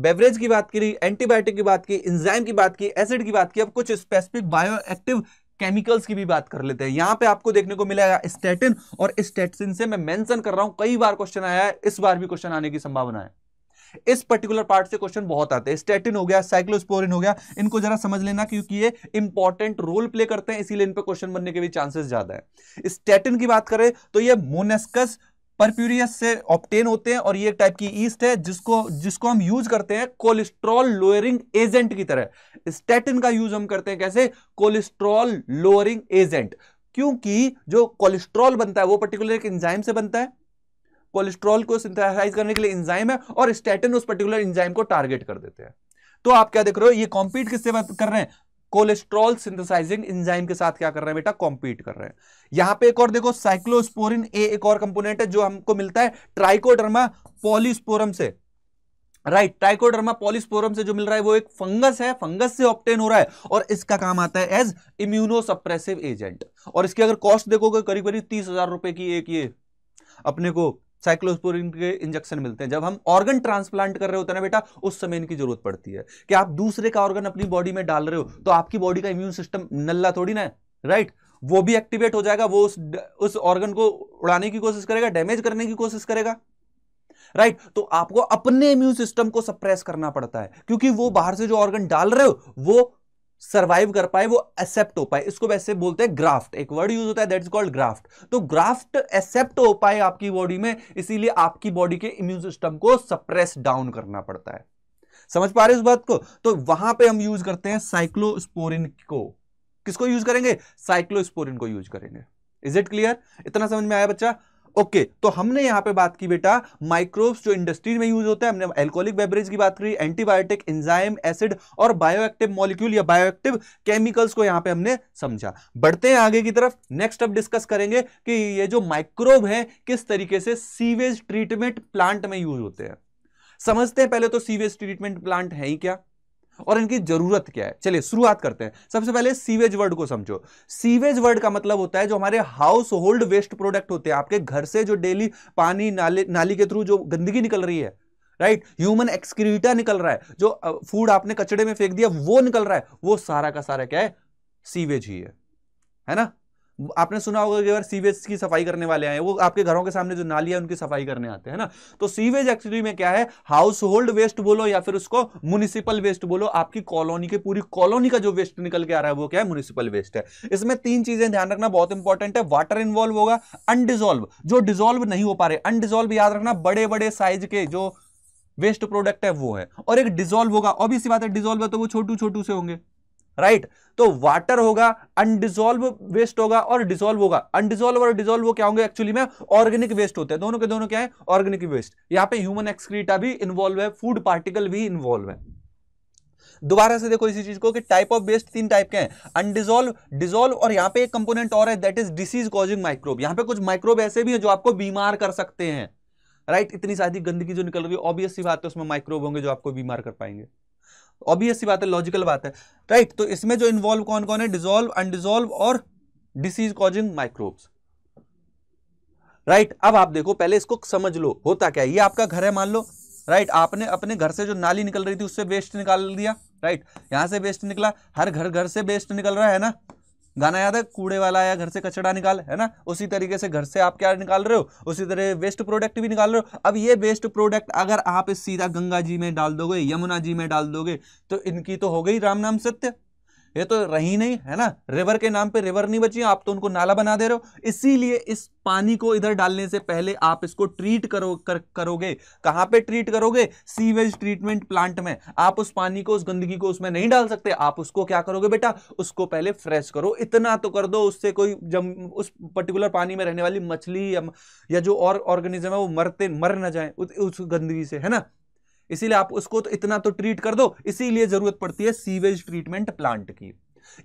Speaker 1: बेवरेज की बात की एंटीबायोटिक की बात की इंजाइम की बात की एसिड की बात की अब कुछ स्पेसिफिक बायो एक्टिव केमिकल्स की भी बात कर लेते हैं यहां पे आपको देखने को मिलेगा स्टेटिन और स्टेटिन से मैं मेंशन कर रहा हूं कई बार क्वेश्चन आया है इस बार भी क्वेश्चन आने की संभावना है इस पर्टिकुलर पार्ट से क्वेश्चन बहुत आते हैं स्टेटिन हो गया साइक्लोस्पोरिन हो गया इनको जरा समझ लेना क्योंकि ये इंपॉर्टेंट रोल प्ले करते हैं इसीलिए इन पर क्वेश्चन बनने के भी चांसेस ज्यादा है स्टेटिन की बात करें तो यह मोनेस्कस परप्यूरियस से ऑप्टेन होते हैं और ये एक टाइप की ईस्ट है जिसको जिसको हम यूज करते हैं कोलेस्ट्रॉल लोअरिंग एजेंट की तरह स्टेटिन का यूज हम करते हैं कैसे कोलेस्ट्रॉल लोअरिंग एजेंट क्योंकि जो कोलेस्ट्रॉल बनता है वो पर्टिकुलर एक एंजाइम से बनता है कोलेस्ट्रॉल को सिंथेसाइज करने के लिए इंजाइम है और स्टैटिन उस पर्टिकुलर इंजाइम को टारगेट कर देते हैं तो आप क्या देख रहे हो ये कॉम्पीट किससे कर रहे हैं कोलेस्ट्रॉल सिंथेसाइजिंग इंजाइम के साथ क्या कर रहे हैं बेटा कॉम्पीट कर रहे हैं यहां पे एक और देखो साइक्लोस्पोरिन ए एक और कंपोनेंट है जो हमको मिलता है ट्राइकोडर्मा पॉलिस्पोरम से राइट right, ट्राइकोडर्मा पॉलिस्पोरम से जो मिल रहा है वो एक फंगस है फंगस से ऑप्टेन हो रहा है और इसका काम आता है एज इम्यूनो सप्रेसिव एजेंट और इसकी अगर कॉस्ट देखोगे करीब करीब तीस हजार रुपए की एक ये अपने को साइक्लोस्पोरिन के इंजेक्शन मिलते हैं जब हम ऑर्गन ट्रांसप्लांट कर रहे होते हैं ना बेटा उस समय इनकी जरूरत पड़ती है कि आप दूसरे का ऑर्गन अपनी बॉडी में डाल रहे हो तो आपकी बॉडी का इम्यून सिस्टम नल्ला थोड़ी ना राइट वो भी एक्टिवेट हो जाएगा वो उस उस ऑर्गन को उड़ाने की कोशिश करेगा डैमेज करने की कोशिश करेगा राइट right? तो आपको अपने इम्यून सिस्टम को सप्रेस करना पड़ता है क्योंकि वो बाहर से जो ऑर्गन डाल रहे हो वो सर्वाइव कर पाए वो एक्सेप्ट हो पाए इसको वैसे बोलते हैं ग्राफ्ट एक वर्ड यूज होता है दैट इज कॉल्ड ग्राफ्ट तो ग्राफ्ट एक्सेप्ट हो पाए आपकी बॉडी में इसीलिए आपकी बॉडी के इम्यून सिस्टम को सप्रेस डाउन करना पड़ता है समझ पा रहे इस बात को तो वहां पे हम यूज करते हैं साइक्लोस्पोरिन को किसको यूज करेंगे साइक्लोस्पोरिन को यूज करेंगे इज इट क्लियर इतना समझ में आया बच्चा ओके okay, तो हमने यहां पे बात की बेटा माइक्रोब्स जो इंडस्ट्री में यूज होता है हमने एल्कोहलिक बेवरेज की बात करी एंटीबायोटिक इंजाइम एसिड और बायोएक्टिव मॉलिक्यूल या बायोएक्टिव केमिकल्स को यहां पे हमने समझा बढ़ते हैं आगे की तरफ नेक्स्ट अब डिस्कस करेंगे कि ये जो माइक्रोब है किस तरीके से सीवेज ट्रीटमेंट प्लांट में यूज होते हैं समझते हैं पहले तो सीवेज ट्रीटमेंट प्लांट है ही क्या और इनकी जरूरत क्या है चलिए शुरुआत करते हैं सबसे पहले सीवेज वर्ड को समझो सीवेज वर्ड का मतलब होता है जो हमारे हाउस होल्ड वेस्ट प्रोडक्ट होते हैं आपके घर से जो डेली पानी नाले नाली के थ्रू जो गंदगी निकल रही है राइट ह्यूमन एक्सक्रीटा निकल रहा है जो फूड आपने कचड़े में फेंक दिया वो निकल रहा है वो सारा का सारा क्या है सीवेज ही है है ना आपने सुना होगा कि अगर सीवेज की सफाई करने वाले आए वो आपके घरों के सामने जो नाली है उनकी सफाई करने आते हैं ना तो सीवेज एक्चुअली में क्या है हाउस होल्ड वेस्ट बोलो या फिर उसको म्यूनिसिपल वेस्ट बोलो आपकी कॉलोनी के पूरी कॉलोनी का जो वेस्ट निकल के आ रहा है वो क्या है म्यूनिसिपल वेस्ट है इसमें तीन चीजें ध्यान रखना बहुत इंपॉर्टेंट है वाटर इन्वॉल्व होगा अनडिजोल्व जो डिजोल्व नहीं हो पा रहे अनडिजोल्व याद रखना बड़े बड़े साइज के जो वेस्ट प्रोडक्ट है वो है और एक डिजोल्व होगा और भी इसी बात है डिजोल्व है तो वो छोटू छोटू से होंगे राइट तो वाटर होगा अनडिजोल्व वेस्ट होगा और डिजोल्व होगा अनडिजोल्व और डिजोल्व क्या होंगे एक्चुअली में ऑर्गेनिक वेस्ट होते हैं दोनों के दोनों क्या है ऑर्गेनिक वेस्ट यहां पे ह्यूमन एक्सक्रीटा भी इन्वॉल्व है फूड पार्टिकल भी इन्वॉल्व है दोबारा से देखो इसी चीज को कि टाइप ऑफ वेस्ट तीन टाइप के हैं अनडिजोल्व डिजोल्व और यहां पे एक कंपोनेंट और है that is disease causing microbe यहां पे कुछ माइक्रोब ऐसे भी हैं जो आपको बीमार कर सकते हैं राइट right? इतनी सारी गंदगी जो निकल रही है ऑब्वियस सी बात है उसमें माइक्रोब होंगे जो आपको बीमार कर पाएंगे ऑब्वियस सी बात है लॉजिकल बात है राइट तो इसमें जो इन्वॉल्व कौन कौन है डिजोल्व अनडिजोल्व और डिसीज कॉजिंग माइक्रोब्स राइट अब आप देखो पहले इसको समझ लो होता क्या है ये आपका घर है मान लो राइट आपने अपने घर से जो नाली निकल रही थी उससे वेस्ट निकाल दिया राइट यहां से वेस्ट निकला हर घर घर से वेस्ट निकल रहा है ना गाना याद है कूड़े वाला आया घर से कचड़ा निकाल है ना उसी तरीके से घर से आप क्या निकाल रहे हो उसी तरह वेस्ट प्रोडक्ट भी निकाल रहे हो अब ये वेस्ट प्रोडक्ट अगर आप सीधा गंगा जी में डाल दोगे यमुना जी में डाल दोगे तो इनकी तो हो गई राम नाम सत्य ये तो रही नहीं है ना रिवर के नाम पे रिवर नहीं बची आप तो उनको नाला बना दे रहे हो इसीलिए इस पानी को इधर डालने से पहले आप इसको ट्रीट करो कर, करोगे कहाँ पे ट्रीट करोगे सीवेज ट्रीटमेंट प्लांट में आप उस पानी को उस गंदगी को उसमें नहीं डाल सकते आप उसको क्या करोगे बेटा उसको पहले फ्रेश करो इतना तो कर दो उससे कोई जम उस पर्टिकुलर पानी में रहने वाली मछली या, या जो और ऑर्गेनिज्म है वो मरते मर ना जाए उस गंदगी से है ना इसीलिए आप उसको तो इतना तो ट्रीट कर दो इसीलिए जरूरत पड़ती है सीवेज ट्रीटमेंट प्लांट की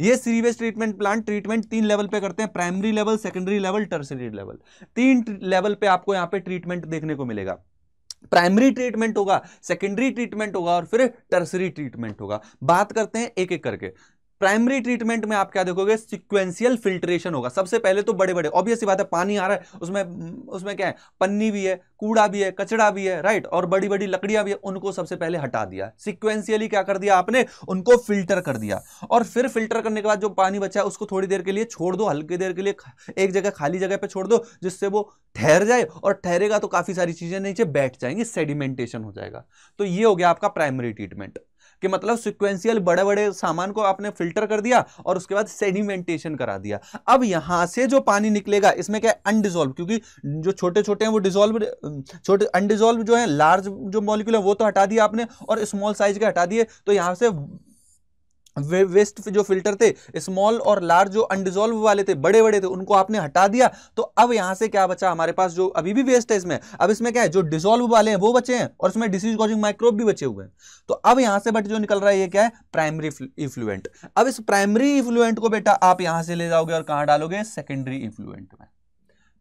Speaker 1: ये सीवेज ट्रीटमेंट प्लांट ट्रीटमेंट तीन लेवल पे करते हैं primary level secondary level tertiary level तीन लेवल पे आपको यहां पे ट्रीटमेंट देखने को मिलेगा प्राइमरी ट्रीटमेंट होगा सेकेंडरी ट्रीटमेंट होगा और फिर टर्सरी ट्रीटमेंट होगा बात करते हैं एक एक करके प्राइमरी ट्रीटमेंट में आप क्या देखोगे सिक्वेंशियल फिल्ट्रेशन होगा सबसे पहले तो बड़े बड़े ऑब्वियस बात है पानी आ रहा है उसमें उसमें क्या है पन्नी भी है कूड़ा भी है कचड़ा भी है राइट और बड़ी बड़ी लकड़ियां भी है उनको सबसे पहले हटा दिया सिक्वेंशियली क्या कर दिया आपने उनको फिल्टर कर दिया और फिर फिल्टर करने के बाद जो पानी बचा है उसको थोड़ी देर के लिए छोड़ दो हल्की देर के लिए एक जगह खाली जगह पर छोड़ दो जिससे वो ठहर जाए और ठहरेगा तो काफ़ी सारी चीज़ें नीचे बैठ जाएंगी सेडिमेंटेशन हो जाएगा तो ये हो गया आपका प्राइमरी ट्रीटमेंट कि मतलब सिक्वेंशियल बड़े बड़े सामान को आपने फिल्टर कर दिया और उसके बाद सेडिमेंटेशन करा दिया अब यहाँ से जो पानी निकलेगा इसमें क्या अनडिजोल्व क्योंकि जो छोटे छोटे हैं वो डिजोल्व छोटे अनडिजोल्व जो है लार्ज जो मॉलिक्यूल है वो तो हटा दिया आपने और स्मॉल साइज के हटा दिए तो यहाँ से वे वेस्ट जो फिल्टर थे स्मॉल और लार्ज जो अनडिजोल्व वाले थे बड़े बड़े थे उनको आपने हटा दिया तो अब यहाँ से क्या बचा हमारे पास जो अभी भी वेस्ट है इसमें अब इसमें क्या है जो डिजोल्व वाले हैं वो बचे हैं और इसमें डिसीज कॉजिंग माइक्रोब भी बचे हुए हैं तो अब यहाँ से बट जो निकल रहा है ये क्या है प्राइमरी इफ्लुएंट अब इस प्राइमरी इफ्लुएंट को बेटा आप यहाँ से ले जाओगे और कहाँ डालोगे सेकेंडरी इफ्लुएंट में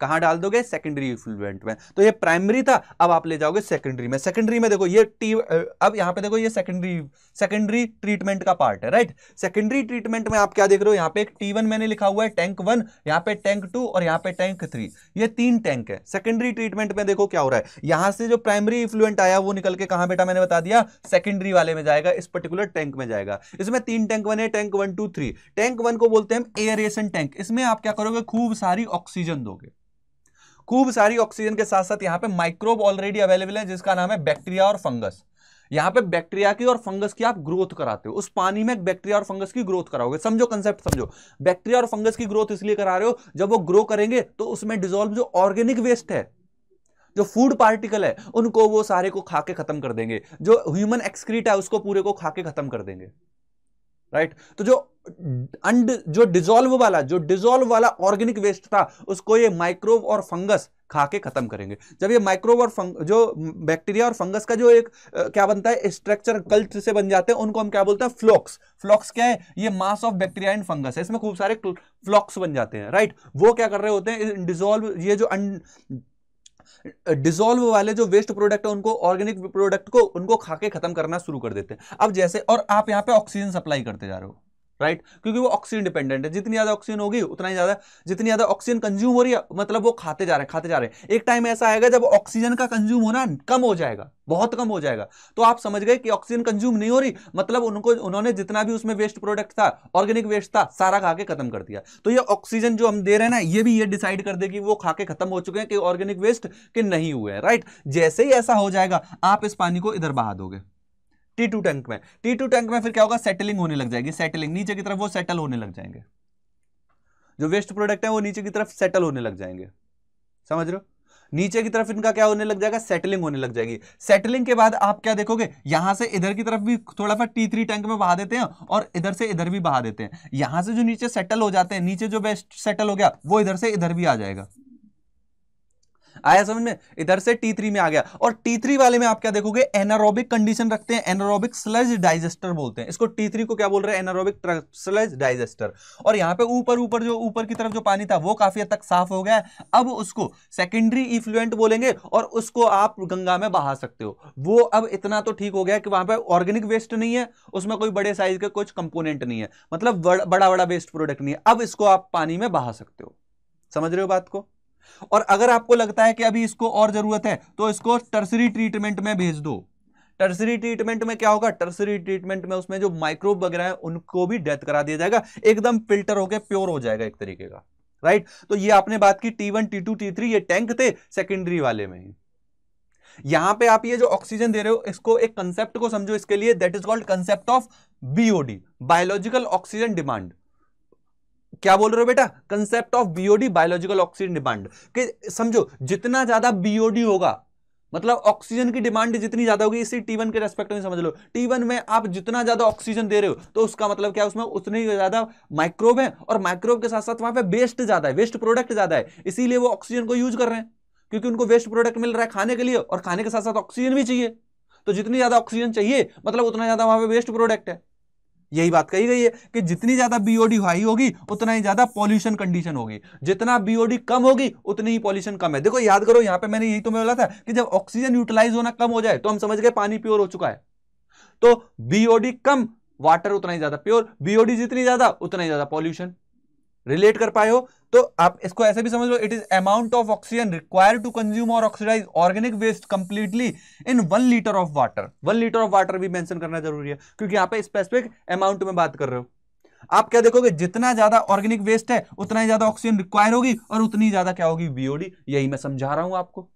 Speaker 1: कहां डाल दोगे सेकेंडरी इफ्लुएंट में तो ये प्राइमरी था अब आप ले जाओगे सेकेंडरी में सेकेंडरी में देखो ये टी अब यहां पे देखो ये सेकेंडरी सेकेंडरी ट्रीटमेंट का पार्ट है राइट सेकेंडरी ट्रीटमेंट में आप क्या देख रहे हो यहाँ पे एक टी वन मैंने लिखा हुआ है टैंक वन यहाँ पे टैंक टू और यहाँ पे टैंक थ्री ये तीन टैंक है सेकेंडरी ट्रीटमेंट में देखो क्या हो रहा है यहां से जो प्राइमरी इफ्लुएंट आया वो निकल के कहा बेटा मैंने बता दिया सेकेंडरी वाले में जाएगा इस पर्टिकुलर टैंक में जाएगा इसमें तीन टैंक बने tank one two three tank one को बोलते हैं एयरेशन टैंक इसमें आप क्या करोगे खूब सारी ऑक्सीजन दोगे खूब सारी ऑक्सीजन के साथ साथ यहाँ पे माइक्रोब ऑलरेडी अवेलेबल है जिसका नाम है बैक्टीरिया और फंगस यहाँ पे बैक्टीरिया की और फंगस की आप ग्रोथ कराते हो उस पानी में बैक्टीरिया और फंगस की ग्रोथ कराओगे समझो कंसेप्ट समझो बैक्टीरिया और फंगस की ग्रोथ इसलिए करा रहे हो जब वो ग्रो करेंगे तो उसमें डिजोल्व जो ऑर्गेनिक वेस्ट है जो फूड पार्टिकल है उनको वो सारे को खा के खत्म कर देंगे जो ह्यूमन एक्सक्रीट है उसको पूरे को खा के खत्म कर देंगे राइट तो जो अंड जो डिजोल्व वाला जो डिजोल्व वाला ऑर्गेनिक वेस्ट था उसको ये माइक्रोव और फंगस खा के खत्म करेंगे जब ये माइक्रोव और फंग जो बैक्टीरिया और फंगस का जो एक आ, क्या बनता है स्ट्रक्चर कल्ट से बन जाते हैं उनको हम क्या बोलते हैं फ्लॉक्स फ्लॉक्स क्या है ये mass of bacteria and fungus है इसमें खूब सारे फ्लॉक्स बन जाते हैं राइट वो क्या कर रहे होते हैं डिजोल्व ये जो अंड डिजोल्व वाले जो वेस्ट प्रोडक्ट है उनको ऑर्गेनिक प्रोडक्ट को उनको खा के खत्म करना शुरू कर देते हैं अब जैसे और आप यहां पे ऑक्सीजन सप्लाई करते जा रहे हो राइट right? क्योंकि वो ऑक्सीजन डिपेंडेंट है जितनी ज्यादा ऑक्सीजन होगी उतना ही ज्यादा जितनी ज्यादा ऑक्सीजन कंज्यूम हो रही है मतलब वो खाते जा रहे हैं खाते जा रहे हैं एक टाइम ऐसा आएगा जब ऑक्सीजन का कंज्यूम होना कम हो जाएगा बहुत कम हो जाएगा तो आप समझ गए कि ऑक्सीजन कंज्यूम नहीं हो रही मतलब उनको उन्होंने जितना भी उसमें वेस्ट प्रोडक्ट था ऑर्गेनिक वेस्ट था सारा खा के खत्म कर दिया तो ये ऑक्सीजन जो हम दे रहे हैं ना ये भी ये डिसाइड कर दे कि वो खा के खत्म हो चुके हैं कि ऑर्गेनिक वेस्ट के नहीं हुए हैं राइट जैसे ही ऐसा हो जाएगा आप इस पानी को इधर बहा दोगे टी टू टैंक में टी टू टैंक में फिर क्या होगा सेटलिंग होने लग जाएगी सेटलिंग नीचे की तरफ वो सेटल होने लग जाएंगे जो वेस्ट प्रोडक्ट है वो नीचे की तरफ सेटल होने लग जाएंगे समझ रहे हो नीचे की तरफ इनका क्या होने लग जाएगा सेटलिंग होने लग जाएगी सेटलिंग के बाद आप क्या देखोगे यहां से इधर की तरफ भी थोड़ा सा टी थ्री टैंक में बहा देते हैं और इधर से इधर भी बहा देते हैं यहां से जो नीचे सेटल हो जाते हैं नीचे जो बेस्ट सेटल हो गया वो इधर से इधर भी आ जाएगा आया समझ में इधर से टी थ्री में आ गया और टी थ्री वाले में आप क्या देखोगे एनारोबिक कंडीशन रखते हैं एनारोबिक स्लज डाइजेस्टर बोलते हैं इसको टी थ्री को क्या बोल रहे हैं एनारोबिक स्लज डाइजेस्टर और यहां पे ऊपर ऊपर जो ऊपर की तरफ जो पानी था वो काफी हद तक साफ हो गया अब उसको सेकेंडरी इफ्लुएंट बोलेंगे और उसको आप गंगा में बहा सकते हो वो अब इतना तो ठीक हो गया कि वहां पर ऑर्गेनिक वेस्ट नहीं है उसमें कोई बड़े साइज के कुछ कंपोनेंट नहीं है मतलब बड़ा बड़ा वेस्ट प्रोडक्ट नहीं है अब इसको आप पानी में बहा सकते हो समझ रहे हो बात को और अगर आपको लगता है कि अभी इसको और ज़रूरत है तो इसको टर्सरी ट्रीटमेंट में भेज दो टर्सरी ट्रीटमेंट में क्या होगा टर्सरी ट्रीटमेंट में उसमें जो माइक्रोब वगैरह है उनको भी डेथ करा दिया जाएगा एकदम फिल्टर होकर प्योर हो जाएगा एक तरीके का राइट तो ये आपने बात की T one T two T three ये टैंक थे सेकेंडरी वाले में यहां पे आप ये जो ऑक्सीजन दे रहे हो इसको एक कंसेप्ट को समझो इसके लिए that is called concept of BOD biological oxygen demand क्या बोल रहे हो बेटा concept of BOD biological oxygen demand कि समझो जितना ज्यादा बीओडी होगा मतलब ऑक्सीजन की डिमांड जितनी ज्यादा होगी इसी टीवन के रेस्पेक्ट में समझ लो टीवन में आप जितना ज्यादा ऑक्सीजन दे रहे हो तो उसका मतलब क्या उसमें उतने ज्यादा माइक्रोब है और माइक्रोब के साथ साथ वहां पे वेस्ट ज्यादा है वेस्ट प्रोडक्ट ज्यादा है इसीलिए वो ऑक्सीजन को यूज कर रहे हैं क्योंकि उनको वेस्ट प्रोडक्ट मिल रहा है खाने के लिए और खाने के साथ साथ ऑक्सीजन भी चाहिए तो जितनी ज्यादा ऑक्सीजन चाहिए मतलब उतना ज्यादा वहां पर वेस्ट प्रोडक्ट है यही बात कही गई है कि जितनी ज्यादा बीओडी हाई होगी उतना ही ज्यादा पॉल्यूशन कंडीशन होगी जितना बीओडी कम होगी उतनी ही पॉल्यूशन कम है देखो याद करो यहां पे मैंने यही तुम्हें बोला था कि जब ऑक्सीजन यूटिलाइज होना कम हो जाए तो हम समझ गए पानी प्योर हो चुका है तो बीओडी कम वाटर उतना ही ज्यादा प्योर बीओडी जितनी ज्यादा उतना ही ज्यादा पॉल्यूशन रिलेट कर पाए हो तो आप इसको ऐसे भी समझ लो it is amount of oxygen required to consume और oxidise organic waste completely in one litre of water one litre of water भी मेंशन करना जरूरी है क्योंकि यहाँ पे स्पेसिफिक अमाउंट में बात कर रहे हो आप क्या देखोगे जितना ज्यादा ऑर्गेनिक वेस्ट है उतना ही ज्यादा ऑक्सीजन रिक्वायर होगी और उतनी ज्यादा क्या होगी बीओडी यही मैं समझा रहा हूं आपको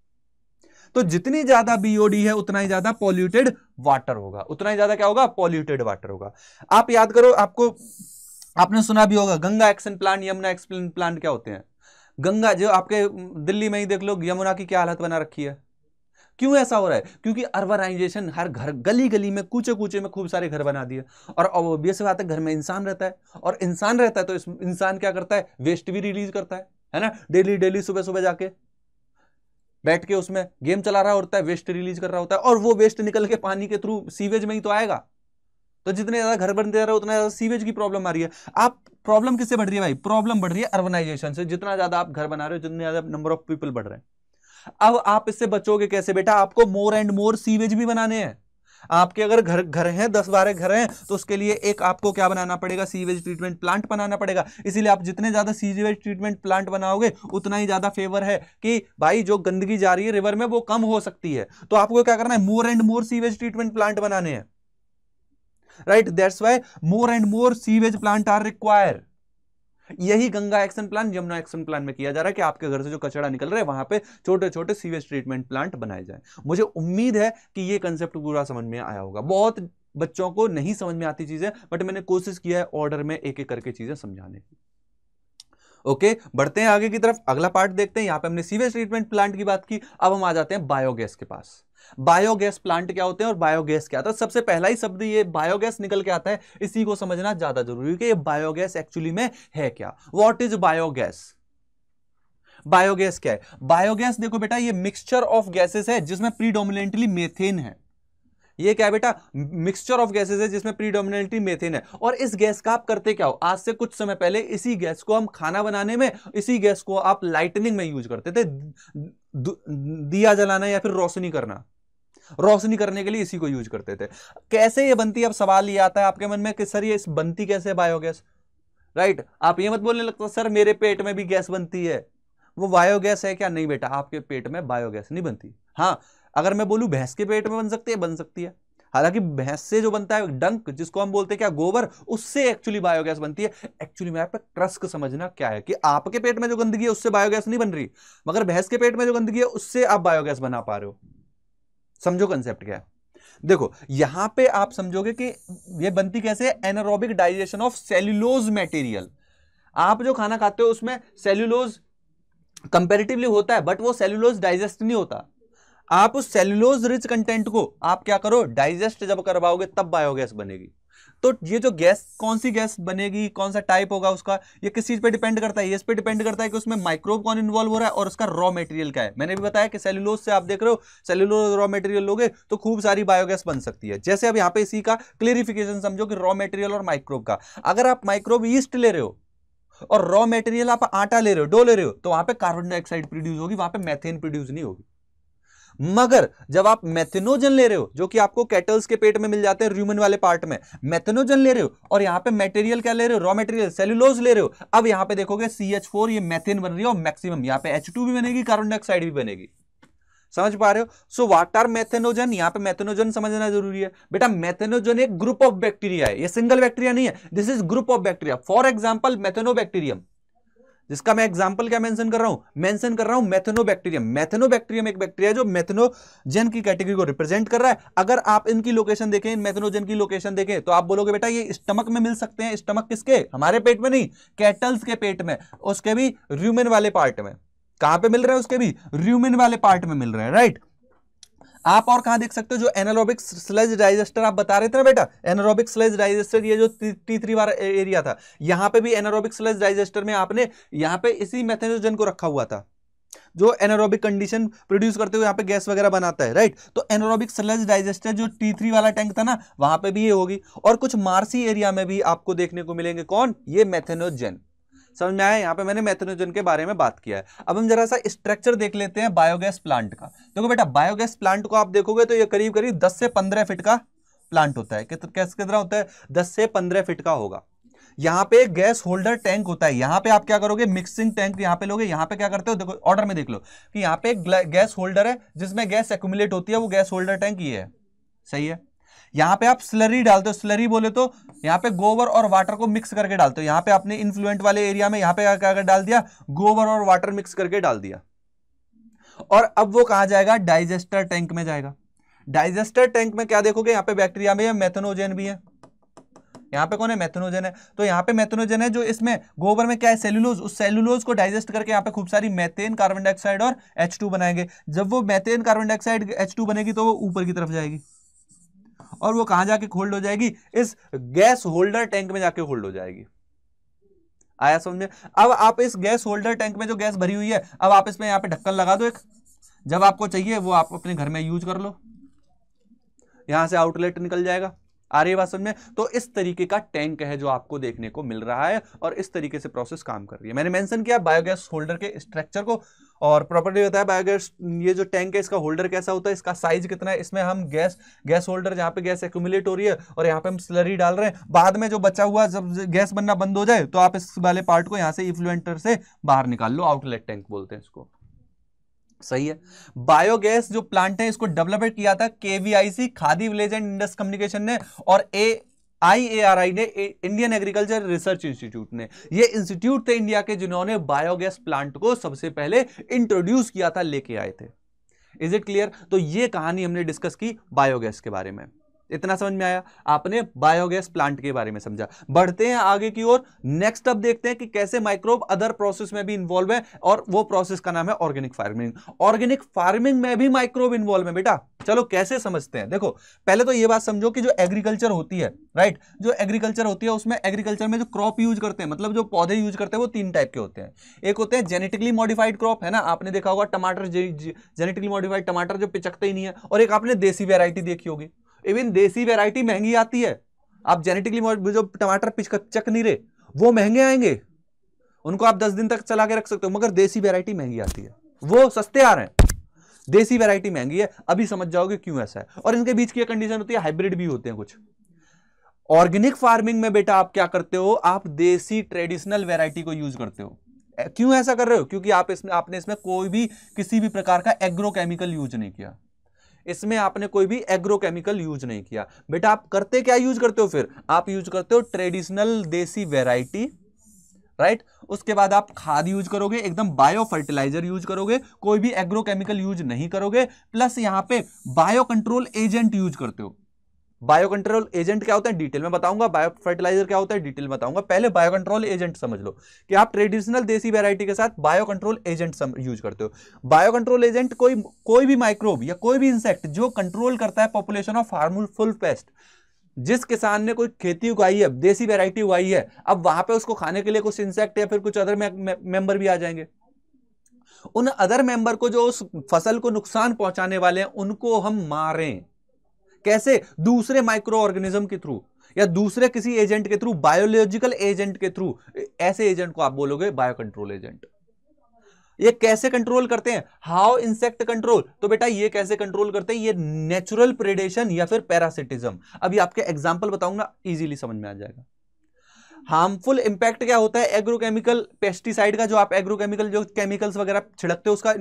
Speaker 1: तो जितनी ज्यादा बीओडी है उतना ही ज्यादा पॉल्यूटेड वाटर होगा उतना ही ज्यादा क्या होगा पॉल्यूटेड वाटर होगा आप याद करो आपको आपने सुना भी होगा Ganga action plan Yamuna explain plan क्या होते हैं गंगा जो आपके दिल्ली में ही देख लो यमुना की क्या हालत बना रखी है क्यों ऐसा हो रहा है क्योंकि अर्बनाइजेशन हर घर गली गली में कूचे कूचे में खूब सारे घर बना दिए और ऑब्वियस बात है घर में इंसान रहता है और इंसान रहता है तो इंसान क्या करता है वेस्ट भी रिलीज करता है है ना डेली डेली सुबह सुबह जाके बैठ के उसमें गेम चला रहा होता है वेस्ट रिलीज कर रहा होता है और वो वेस्ट निकल के पानी के थ्रू सीवेज में ही तो आएगा तो जितने ज़्यादा घर बनते जा रहे उतना ज़्यादा सीवेज की प्रॉब्लम आ रही है आप प्रॉब्लम किससे बढ़ रही है भाई प्रॉब्लम बढ़ रही है अर्बनाइजेशन से जितना ज़्यादा आप घर बना रहे हो जितने ज़्यादा नंबर ऑफ पीपल बढ़ रहे हैं अब आप इससे बचोगे कैसे बेटा आपको मोर एंड मोर सीवेज भी बनाने हैं आपके अगर घर घर हैं दस बारह घर हैं तो उसके लिए एक आपको क्या बनाना पड़ेगा सीवेज ट्रीटमेंट प्लांट बनाना पड़ेगा इसीलिए आप जितने ज़्यादा सीवेज ट्रीटमेंट प्लांट बनाओगे उतना ही ज़्यादा फेवर है कि भाई जो गंदगी जा रही है रिवर में वो कम हो सकती है तो आपको क्या करना है more and more sewage treatment plant बनाने हैं right that's why more and more sewage plant are require यही Ganga action plan Yamuna action plan में किया जा रहा है कि आपके घर से जो कचरा निकल रहा है वहां पे छोटे छोटे सीवेज ट्रीटमेंट प्लांट बनाए जाए मुझे उम्मीद है कि ये कंसेप्ट पूरा समझ में आया होगा बहुत बच्चों को नहीं समझ में आती चीजें बट मैंने कोशिश किया है ऑर्डर में एक एक करके चीजें समझाने की ओके okay, बढ़ते हैं आगे की तरफ अगला पार्ट देखते हैं यहां पे हमने सीवेज ट्रीटमेंट प्लांट की बात की अब हम आ जाते हैं बायोगैस के पास बायोगैस प्लांट क्या होते हैं और बायोगैस क्या होता तो है सबसे पहला ही शब्द ये बायोगैस निकल के आता है इसी को समझना ज्यादा जरूरी है कि ये बायोगैस एक्चुअली में है क्या वॉट इज बायोगैस बायोगैस क्या है बायोगैस देखो बेटा ये मिक्सचर ऑफ गैसेस है जिसमें प्रीडोमिनेंटली मेथेन है ये क्या है बेटा मिक्सचर ऑफ गैसेस है जिसमें प्रीडोमिनेंटली मेथेन है और इस गैस का आप करते क्या हो आज से कुछ समय पहले इसी गैस को हम खाना बनाने में इसी गैस को आप लाइटनिंग में यूज करते थे दिया जलाना या फिर रोशनी करना रोशनी करने के लिए इसी को यूज करते थे कैसे ये बनती है अब सवाल ये आता है आपके मन में कि सर ये इस बनती कैसे बायोगैस राइट आप ये मत बोलने लगता सर मेरे पेट में भी गैस बनती है वो बायोगैस है क्या नहीं बेटा आपके पेट में बायोगैस नहीं बनती हाँ अगर मैं बोलूँ भैंस के पेट में बन सकती है बन सकती है हालांकि भैंस से जो बनता है डंक जिसको हम बोलते हैं क्या गोबर उससे एक्चुअली बायोगैस बनती है एक्चुअली मैं पे ट्रस्क समझना क्या है कि आपके पेट में जो गंदगी है उससे बायोगैस नहीं बन रही मगर भैंस के पेट में जो गंदगी है उससे आप बायोगैस बना पा रहे हो समझो कंसेप्ट क्या है देखो यहां पे आप समझोगे कि ये बनती कैसे anaerobic anaerobic digestion of cellulose material आप जो खाना खाते हो उसमें सेल्यूलोज कंपेरेटिवली होता है बट वो सेल्यूलोज डाइजेस्ट नहीं होता आप उस सेल्यूलोज रिच कंटेंट को आप क्या करो डाइजेस्ट जब करवाओगे तब बायोगैस बनेगी तो ये जो गैस कौन सी गैस बनेगी कौन सा टाइप होगा उसका ये किस चीज़ पे डिपेंड करता है ये इस पे डिपेंड करता है कि उसमें माइक्रोब कौन इन्वॉल्व हो रहा है और उसका रॉ मटेरियल क्या है मैंने भी बताया कि सेलुलोज से आप देख रहे हो सेलुलोज रॉ मटेरियल लोगे तो खूब सारी बायोगैस बन सकती है जैसे अब यहां पर इसी का क्लियरिफिकेशन समझो कि रॉ मेटेरियल और माइक्रोब का अगर आप माइक्रोब ईस्ट ले रहे हो और रॉ मेटेरियल आप आटा ले रहे हो डो ले रहे हो तो वहां पर कार्बन डाइऑक्साइड प्रोड्यूस होगी वहां पर मैथेन प्रोड्यूस नहीं होगी मगर जब आप मैथेनोजन ले रहे हो जो कि आपको कैटल्स के पेट में मिल जाते हैं र्यूमन वाले पार्ट में मैथेनोजन ले रहे हो और यहां पे मटेरियल क्या ले रहे हो रॉ मटेरियल सेल्यूलोज ले रहे हो अब यहां पे देखोगे सी एच फोर ये मैथेन बन रही है और मैक्सिमम यहां पे एच टू भी बनेगी कार्बन डाइऑक्साइड भी बनेगी समझ पा रहे हो सो वाट आर मैथेनोजन यहां पे मैथेनोजन समझना जरूरी है बेटा मैथेनोजन एक ग्रुप ऑफ बैक्टीरिया है ये सिंगल बैक्टीरिया नहीं है this is group of bacteria for example Methanobacterium जिसका मैं एग्जाम्पल क्या मेंशन कर रहा हूं मेंशन कर रहा हूं मैथेनोबैक्टीरियम मैथेनोबैक्टीरियम एक बैक्टीरिया जो मैथेनोजन की कैटेगरी को रिप्रेजेंट कर रहा है अगर आप इनकी लोकेशन देखें इन की लोकेशन देखें तो आप बोलोगे बेटा ये स्टमक में मिल सकते हैं स्टमक किसके हमारे पेट में नहीं कैटल्स के पेट में उसके भी र्यूमिन वाले पार्ट में कहां पर मिल रहे हैं उसके भी र्यूमिन वाले पार्ट में मिल रहे हैं राइट आप और कहा देख सकते हो जो एनारोबिक स्लेज डाइजेस्टर आप बता रहे थे ना बेटा एनारोबिक स्लेज डाइजेस्टर ये जो टी थ्री वाला एरिया था यहां पे भी एनारोबिक स्लेज डाइजेस्टर में आपने यहां पे इसी मैथेनोजन को रखा हुआ था जो एनारोबिक कंडीशन प्रोड्यूस करते हुए यहां पे गैस वगैरह बनाता है राइट तो एनारोबिक स्लेज डाइजेस्टर जो टी थ्री वाला टैंक था ना वहां पे भी ये होगी और कुछ मार्सी एरिया में भी आपको देखने को मिलेंगे कौन ये मैथेनोजन समझ में आया यहाँ पे मैंने मैथनोजन के बारे में बात किया है अब हम जरा सा स्ट्रक्चर देख लेते हैं बायोगैस प्लांट का देखो बेटा बायोगैस प्लांट को आप देखोगे तो ये करीब करीब दस से पंद्रह फीट का प्लांट होता है कैसे कितना होता है दस से पंद्रह फीट का होगा यहाँ पे गैस होल्डर टैंक होता है यहाँ पे आप क्या करोगे मिक्सिंग टैंक यहाँ पे लोगे यहाँ पे क्या करते हो देखो ऑर्डर में देख लो कि यहाँ पे गैस होल्डर है जिसमें गैस एक्यूमुलेट होती है वो गैस होल्डर टैंक ये है सही है यहाँ पे आप स्लरी डालते हो स्लरी बोले तो यहाँ पे गोबर और वाटर को मिक्स करके डालते हो यहाँ पे आपने इन्फ्लुएंट वाले एरिया में यहाँ पे क्या डाल दिया गोबर और वाटर मिक्स करके डाल दिया और अब वो कहा जाएगा डाइजेस्टर टैंक में जाएगा डाइजेस्टर टैंक में क्या देखोगे यहाँ पे बैक्टीरिया में मेथनोजेन भी है यहाँ पे कौन है मेथनोजन है तो यहाँ पे मेथनोजन है जो इसमें गोबर में क्या है सेलुलोज उस सेलुलोज को डाइजेस्ट करके यहाँ पे खूब सारी मैथेन कार्बन डाइऑक्साइड और एच बनाएंगे जब वो मैथेन कार्बन डाइऑक्साइड एच बनेगी तो वो ऊपर की तरफ जाएगी और वो कहां जाके होल्ड हो जाएगी इस गैस होल्डर टैंक में जाके होल्ड हो जाएगी आया समझ में अब आप इस गैस होल्डर टैंक में जो गैस भरी हुई है अब आप इसमें यहाँ पे ढक्कन लगा दो एक जब आपको चाहिए वो आप अपने घर में यूज कर लो यहां से आउटलेट निकल जाएगा आ रही बात समझ में तो इस तरीके का टैंक है जो आपको देखने को मिल रहा है और इस तरीके से प्रोसेस काम कर रही है मैंने मेंशन किया बायोगैस होल्डर के स्ट्रक्चर को और प्रॉपर्टी बताया बायोगैस ये जो टैंक है इसका होल्डर कैसा होता है इसका साइज कितना है इसमें हम गैस गैस होल्डर जहाँ पे गैस एक्यूमुलेट हो रही है और यहाँ पे हम स्लरी डाल रहे हैं बाद में जो बचा हुआ जब गैस बनना बंद हो जाए तो आप इस वाले पार्ट को यहाँ से इन्फ्लुएंटर से बाहर निकाल लो आउटलेट टैंक बोलते हैं इसको सही है बायोगैस जो प्लांट है इसको डेवलप किया था KVIC Khadi village and industry communication ने और ए आईएआरआई ने इंडियन एग्रीकल्चर रिसर्च इंस्टीट्यूट ने ये इंस्टीट्यूट थे इंडिया के जिन्होंने बायोगैस प्लांट को सबसे पहले इंट्रोड्यूस किया था लेके आए थे इज इट क्लियर तो ये कहानी हमने डिस्कस की बायोगैस के बारे में इतना समझ में आया आपने बायोगैस प्लांट के बारे में समझा बढ़ते हैं आगे की ओर नेक्स्ट अब देखते हैं कि कैसे माइक्रोब अदर प्रोसेस में भी इन्वॉल्व है और वो प्रोसेस का नाम है ऑर्गेनिक फार्मिंग ऑर्गेनिक फार्मिंग में भी माइक्रोब इन्वॉल्व है बेटा चलो कैसे समझते हैं देखो पहले तो ये बात समझो कि जो एग्रीकल्चर होती है राइट जो एग्रीकल्चर होती है उसमें एग्रीकल्चर में जो क्रॉप यूज करते हैं मतलब जो पौधे यूज करते हैं वो तीन टाइप के होते हैं एक होते हैं जेनेटिकली मॉडिफाइड क्रॉप है ना आपने देखा होगा टमाटर जेनेटिकली मॉडिफाइड टमाटर जो पिचकते ही नहीं है और एक आपने देसी वेरायटी देखी होगी इवन देसी वेराइटी महंगी आती है आप जेनेटिकली जो टमाटर पिचक चक नहीं रहे वो महंगे आएंगे उनको आप दस दिन तक चला के रख सकते हो मगर देसी वेराइटी महंगी आती है वो सस्ते आ रहे हैं देसी वेराइटी महंगी है अभी समझ जाओगे क्यों ऐसा है और इनके बीच की कंडीशन होती है हाइब्रिड भी होते हैं कुछ ऑर्गेनिक फार्मिंग में बेटा आप क्या करते हो आप देसी ट्रेडिशनल वेराइटी को यूज करते हो क्यों ऐसा कर रहे हो क्योंकि आप इसमें आपने इसमें कोई भी किसी भी प्रकार का एग्रोकेमिकल यूज नहीं किया इसमें आपने कोई भी एग्रोकेमिकल यूज नहीं किया बेटा आप करते क्या यूज करते हो फिर आप यूज करते हो ट्रेडिशनल देसी वेराइटी राइट उसके बाद आप खाद यूज करोगे एकदम बायो फर्टिलाइजर यूज करोगे कोई भी एग्रोकेमिकल यूज नहीं करोगे प्लस यहां पे बायो कंट्रोल एजेंट यूज करते हो बायो कंट्रोल एजेंट क्या होता है डिटेल में बताऊंगा बायो फर्टिलाइजर क्या होता है डिटेल में बताऊंगा पहले बायो कंट्रोल एजेंट समझ लो कि आप ट्रेडिशनल देसी वैरायटी के साथ बायो कंट्रोल एजेंट यूज करते हो बायो कंट्रोल एजेंट कोई कोई भी माइक्रोब या कोई भी इंसेक्ट जो कंट्रोल करता है पॉपुलेशन ऑफ हार्मफुल पेस्ट जिस किसान ने कोई खेती उगाई है देसी वेरायटी उगाई है अब वहां पर उसको खाने के लिए कुछ इंसेक्ट या फिर कुछ अदर मेंबर भी आ जाएंगे उन अदर मेंबर को जो उस फसल को नुकसान पहुंचाने वाले हैं उनको हम मारें कैसे दूसरे माइक्रो ऑर्गेनिज्म के थ्रू या दूसरे किसी एजेंट के थ्रू बायोलॉजिकल एजेंट के थ्रू ऐसे एजेंट को आप बोलोगे बायो कंट्रोल एजेंट ये कैसे कंट्रोल करते हैं हाउ इंसेक्ट कंट्रोल तो बेटा ये कैसे कंट्रोल करते हैं ये नेचुरल प्रेडेशन या फिर पैरासिटिज्म अभी आपके एग्जाम्पल बताऊंगा इजीली समझ में आ जाएगा हार्मफुल इंपैक्ट क्या होता है एग्रोकेमिकल पेस्टिसाइड का जो आप एग्रोकेमिकल जो केमिकल्स वगैरह छिड़कते हो उसका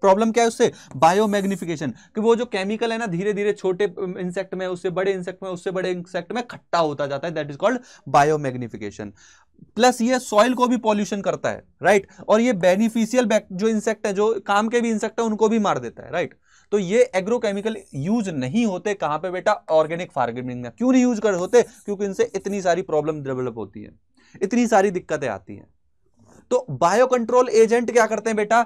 Speaker 1: प्रॉब्लम क्या है उससे बायोमैग्निफिकेशन कि वो जो केमिकल है ना धीरे धीरे छोटे इंसेक्ट में उससे बड़े इंसेक्ट में उससे बड़े इंसेक्ट में खट्टा होता जाता है that is called biomagnification plus ये सॉइल को भी पॉल्यूशन करता है राइट और ये बेनिफिशियल जो इंसेक्ट है जो काम के भी इंसेक्ट है उनको भी मार देता है राइट तो ये एग्रोकेमिकल यूज नहीं होते कहां पे बेटा ऑर्गेनिक फार्मिंग में क्यों नहीं यूज कर होते क्योंकि इनसे इतनी सारी प्रॉब्लम डेवलप होती है इतनी सारी दिक्कतें आती हैं तो बायो कंट्रोल एजेंट क्या करते हैं बेटा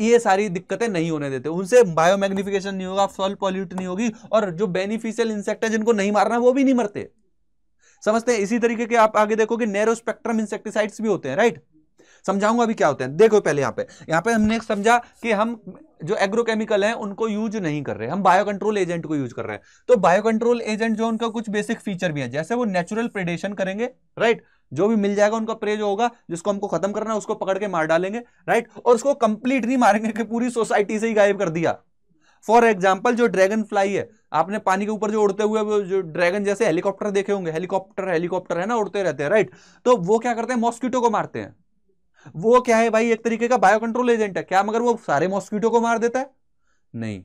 Speaker 1: ये सारी दिक्कतें नहीं होने देते उनसे बायोमैग्निफिकेशन नहीं होगा फल पॉल्यूट नहीं होगी और जो बेनिफिशियल इंसेक्ट है जिनको नहीं मारना वो भी नहीं मरते समझते हैं इसी तरीके के आप आगे देखोगे नैरो स्पेक्ट्रम इंसेक्टिसाइड्स भी होते हैं राइट समझाऊंगा भी क्या होते हैं देखो पहले यहां पे यहां पे हमने समझा कि हम जो एग्रोकेमिकल हैं उनको यूज नहीं कर रहे हम बायो कंट्रोल एजेंट को यूज कर रहे हैं तो बायो कंट्रोल एजेंट जो उनका कुछ बेसिक फीचर भी है जैसे वो नेचुरल प्रेडेशन करेंगे राइट जो भी मिल जाएगा उनका प्रे जो होगा जिसको हमको खत्म करना है उसको पकड़ के मार डालेंगे राइट और उसको कंप्लीट नहीं मारेंगे कि पूरी सोसाइटी से ही गायब कर दिया फॉर एग्जाम्पल जो ड्रैगन फ्लाई है आपने पानी के ऊपर जो उड़ते हुए जो ड्रैगन जैसे हेलीकॉप्टर देखे होंगे हेलीकॉप्टर हेलीकॉप्टर है ना उड़ते रहते हैं राइट तो वो क्या करते हैं मॉस्किटो को मारते हैं वो क्या है भाई एक तरीके का बायो कंट्रोल एजेंट है क्या मगर वो सारे मॉस्किटो को मार देता है नहीं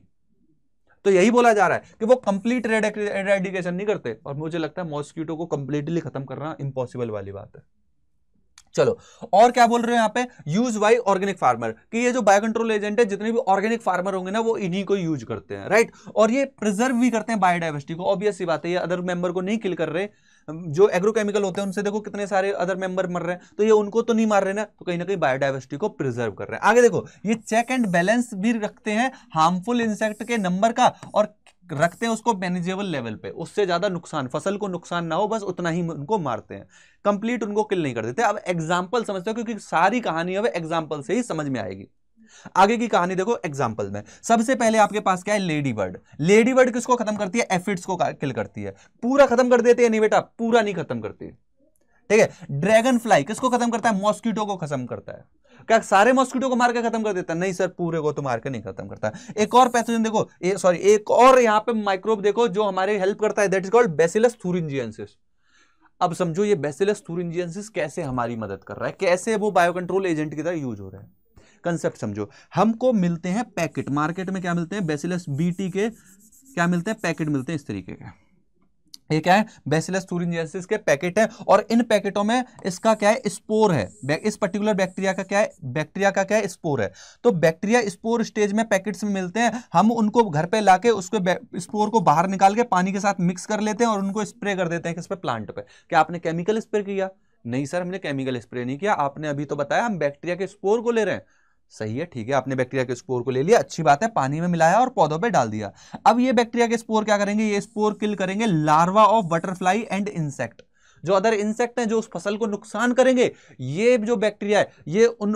Speaker 1: तो यही बोला जा रहा है कि वो कंप्लीट रेडिकेशन नहीं करते और मुझे लगता है मॉस्किटो को कंप्लीटली खत्म करना इंपॉसिबल वाली बात है चलो और क्या बोल रहे हैं यहाँ पे यूज बाई ऑर्गेनिक फार्मर कि ये जो बायो कंट्रोल एजेंट है जितने भी ऑर्गेनिक फार्मर होंगे ना वो इन्हीं को यूज करते हैं राइट और ये प्रिजर्व भी करते हैं बायोडाइवर्सिटी को ऑब्वियस ही बात है ये अदर मेंबर को नहीं किल कर रहे जो एग्रोकेमिकल होते हैं उनसे देखो कितने सारे अदर मेंबर मर रहे हैं तो ये उनको तो नहीं मार रहे ना तो कहीं ना कहीं बायोडाइवर्सिटी को प्रिजर्व कर रहे हैं आगे देखो ये चेक एंड बैलेंस भी रखते हैं हार्मफुल इंसेक्ट के नंबर का और रखते हैं उसको मैनेजेबल लेवल पे उससे ज़्यादा नुकसान फसल को नुकसान ना हो बस उतना ही उनको मारते हैं कंप्लीट उनको किल नहीं कर देते अब एग्जाम्पल समझते हो क्योंकि सारी कहानी अब एग्जाम्पल से ही समझ में आएगी आगे की कहानी देखो एग्जाम्पल में सबसे पहले आपके पास क्या है लेडी बर्ड लेडी बर्ड किसको खत्म करती है एफिड्स को किल करती है पूरा खत्म कर देते नहीं बेटा पूरा नहीं खत्म करती ठीक है ड्रैगन फ्लाई किसको खत्म करता है मॉस्किटो को खत्म करता है क्या सारे मॉस्किटो को मार के खत्म कर देता है नहीं सर पूरे को तो मार के नहीं खत्म करता एक और पैथोजन देखो सॉरी एक और यहां पे माइक्रोब देखो जो हमारे हेल्प करता है that is called Bacillus thuringiensis अब समझो ये बेसिलस थूरिंजियंसिस कैसे हमारी मदद कर रहा है कैसे वो बायोकंट्रोल एजेंट की तरह यूज हो रहा है कंसेप्ट समझो हमको मिलते हैं पैकेट मार्केट में क्या मिलते हैं बेसिलस बीटी के क्या मिलते हैं पैकेट मिलते हैं इस तरीके के ये क्या है बेसिलस सूरिनजेसिस के पैकेट है और इन पैकेटों में इसका क्या है स्पोर है इस पर्टिकुलर बैक्टीरिया का क्या है बैक्टीरिया का क्या है स्पोर है तो बैक्टीरिया स्पोर स्टेज में पैकेट्स में मिलते हैं हम उनको घर पे लाके उसके स्पोर को बाहर निकाल के पानी के साथ मिक्स कर लेते हैं और उनको स्प्रे कर देते हैं किस पे प्लांट पे क्या आपने केमिकल स्प्रे किया नहीं सर हमने केमिकल स्प्रे नहीं किया आपने अभी तो बताया हम बैक्टीरिया के स्पोर को ले रहे हैं सही है ठीक है आपने बैक्टीरिया के स्पोर को ले लिया अच्छी बात है पानी में मिलाया और पौधों पे डाल दिया अब ये बैक्टीरिया के स्पोर क्या करेंगे ये स्पोर किल करेंगे larva of butterfly and insect जो अदर इंसेक्ट हैं जो उस फसल को नुकसान करेंगे ये जो बैक्टीरिया है ये उन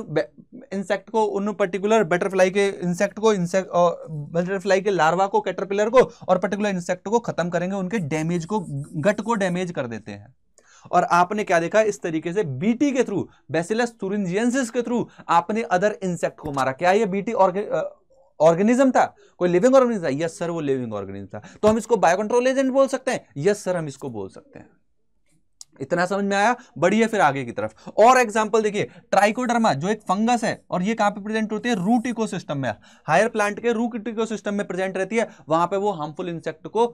Speaker 1: इंसेक्ट को उन पर्टिकुलर बटरफ्लाई के इंसेक्ट को इंसेक्ट बटरफ्लाई के लार्वा को कैटरपिलर को और पर्टिकुलर इंसेक्ट को खत्म करेंगे उनके डैमेज को गट को डैमेज कर देते हैं और आपने क्या देखा इस तरीके से बीटी के थ्रू बेसिलस थुरिंजियंसिस के थ्रू आपने अदर इंसेक्ट को मारा क्या ये बीटी और ऑर्गेनिज्म था कोई लिविंग ऑर्गेनिज्म था यस सर वो लिविंग ऑर्गेनिज्म था तो हम इसको बायोकंट्रोल एजेंट बोल सकते हैं यस सर हम इसको बोल सकते हैं इतना समझ में आया बढ़िया फिर आगे की तरफ और एग्जांपल देखिए ट्राइकोडर्मा जो एक फंगस है और ये कहां पे प्रेजेंट होती है रूट इकोसिस्टम में हायर प्लांट के रूट इकोसिस्टम में प्रेजेंट रहती है वहां पे वो हार्मफुल इंसेक्ट को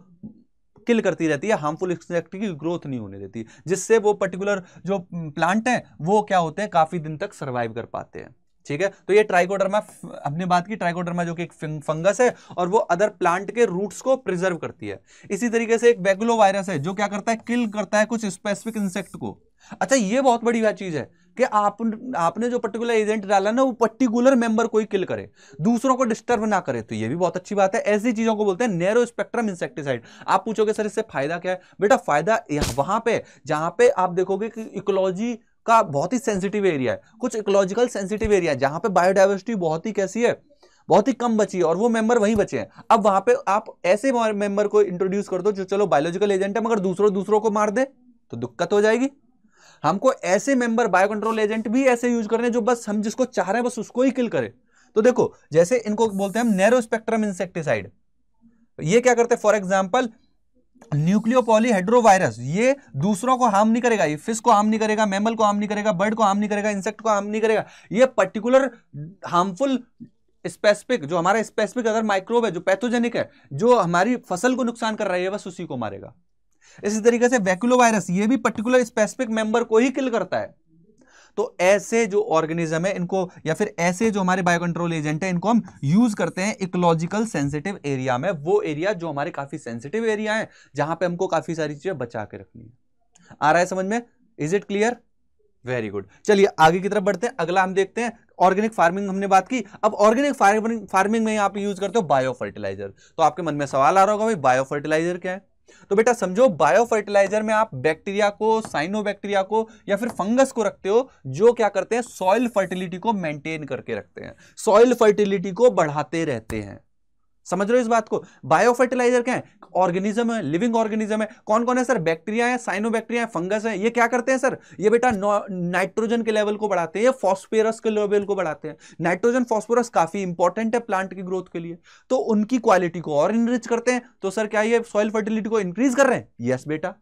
Speaker 1: किल करती रहती है हार्मफुल इंसेक्ट की ग्रोथ नहीं होने देती जिससे वो पर्टिकुलर जो प्लांट है वो क्या होते हैं काफ़ी दिन तक सर्वाइव कर पाते हैं ठीक है तो ये ट्राइकोडर्मा हमने बात की ट्राइकोडर्मा जो कि एक फंगस है और वो अदर प्लांट के रूट्स को प्रिजर्व करती है इसी तरीके से एक बैगुलो वायरस है जो क्या करता है किल करता है कुछ स्पेसिफिक इंसेक्ट को अच्छा ये बहुत बड़ी चीज है कि आप आपने जो पर्टिकुलर एजेंट डाला ना वो पर्टिकुलर मेंबर कोई किल करे दूसरों को डिस्टर्ब ना करे तो ये भी बहुत अच्छी बात है ऐसी चीजों को बोलते हैं नैरो स्पेक्ट्रम इंसेक्टिसाइड आप पूछोगे सर इससे फायदा क्या है बेटा फायदा वहां पे जहां पे आप देखोगे कि इकोलॉजी का बहुत ही सेंसिटिव एरिया है कुछ इकोलॉजिकल सेंसिटिव एरिया है जहां पे बायोडाइवर्सिटी बहुत ही कैसी है बहुत ही कम बची है और वो मेंबर वहीं बचे हैं अब वहां पे आप ऐसे मेंबर को इंट्रोड्यूस कर दो जो चलो बायोलॉजिकल एजेंट है मगर दूसरों दूसरों को मार दे तो दिक्कत हो जाएगी हमको ऐसे मेंबर बायो कंट्रोल एजेंट भी ऐसे यूज करने जो बस हम जिसको चाह रहे हैं बस उसको ही किल करें तो देखो जैसे इनको बोलते हैं हम नैरो स्पेक्ट्रम इंसेक्टिसाइड ये क्या करते हैं फॉर एग्जाम्पल न्यूक्लियोपोलीहाइड्रोवायरस ये दूसरों को हार्म नहीं करेगा ये फिश को हार्म नहीं करेगा मेमल को हार्म नहीं करेगा बर्ड को हार्म नहीं करेगा इंसेक्ट को हार्म नहीं करेगा ये पर्टिकुलर हार्मफुल स्पेसिफिक जो हमारा स्पेसिफिक अगर माइक्रोब है जो पैथोजेनिक है जो हमारी फसल को नुकसान कर रहा है बस उसी को मारेगा इसी तरीके से वैक्यूलो वायरस ये भी पर्टिकुलर स्पेसिफिक मेंबर को ही किल करता है तो ऐसे जो ऑर्गेनिज्म है इनको या फिर ऐसे जो हमारे बायोकंट्रोल एजेंट है इनको हम यूज करते हैं इकोलॉजिकल सेंसिटिव एरिया में वो एरिया जो हमारे काफी सेंसिटिव एरिया है जहां पर हमको काफी सारी चीजें बचा के रखनी है आ रहा है समझ में is it clear very good चलिए आगे की तरफ बढ़ते हैं अगला हम देखते हैं ऑर्गेनिक फार्मिंग हमने बात की अब ऑर्गेनिक फार्मिंग फार्मिंग में आप यूज करते हो बायो फर्टिलाइजर तो आपके मन में सवाल आ रहा होगा भाई बायो फर्टिलाइजर क्या है तो बेटा समझो बायो फर्टिलाइजर में आप बैक्टीरिया को साइनो बैक्टीरिया को या फिर फंगस को रखते हो जो क्या करते हैं सॉइल फर्टिलिटी को मेंटेन करके रखते हैं सॉइल फर्टिलिटी को बढ़ाते रहते हैं समझ रहे हो इस बात को बायो फर्टिलाइजर क्या है ऑर्गेनिज्म है लिविंग ऑर्गेनिज्म है कौन कौन है सर बैक्टीरिया है बैक्टीरिया है फंगस है ये क्या करते हैं सर ये बेटा नाइट्रोजन के लेवल को बढ़ाते हैं फॉस्फेरस के लेवल को बढ़ाते हैं नाइट्रोजन फॉस्फोरस काफी इंपॉर्टेंट है प्लांट की ग्रोथ के लिए तो उनकी क्वालिटी को और इनरिच करते हैं तो सर क्या ये सॉइल फर्टिलिटी को इंक्रीज कर रहे हैं यस बेटा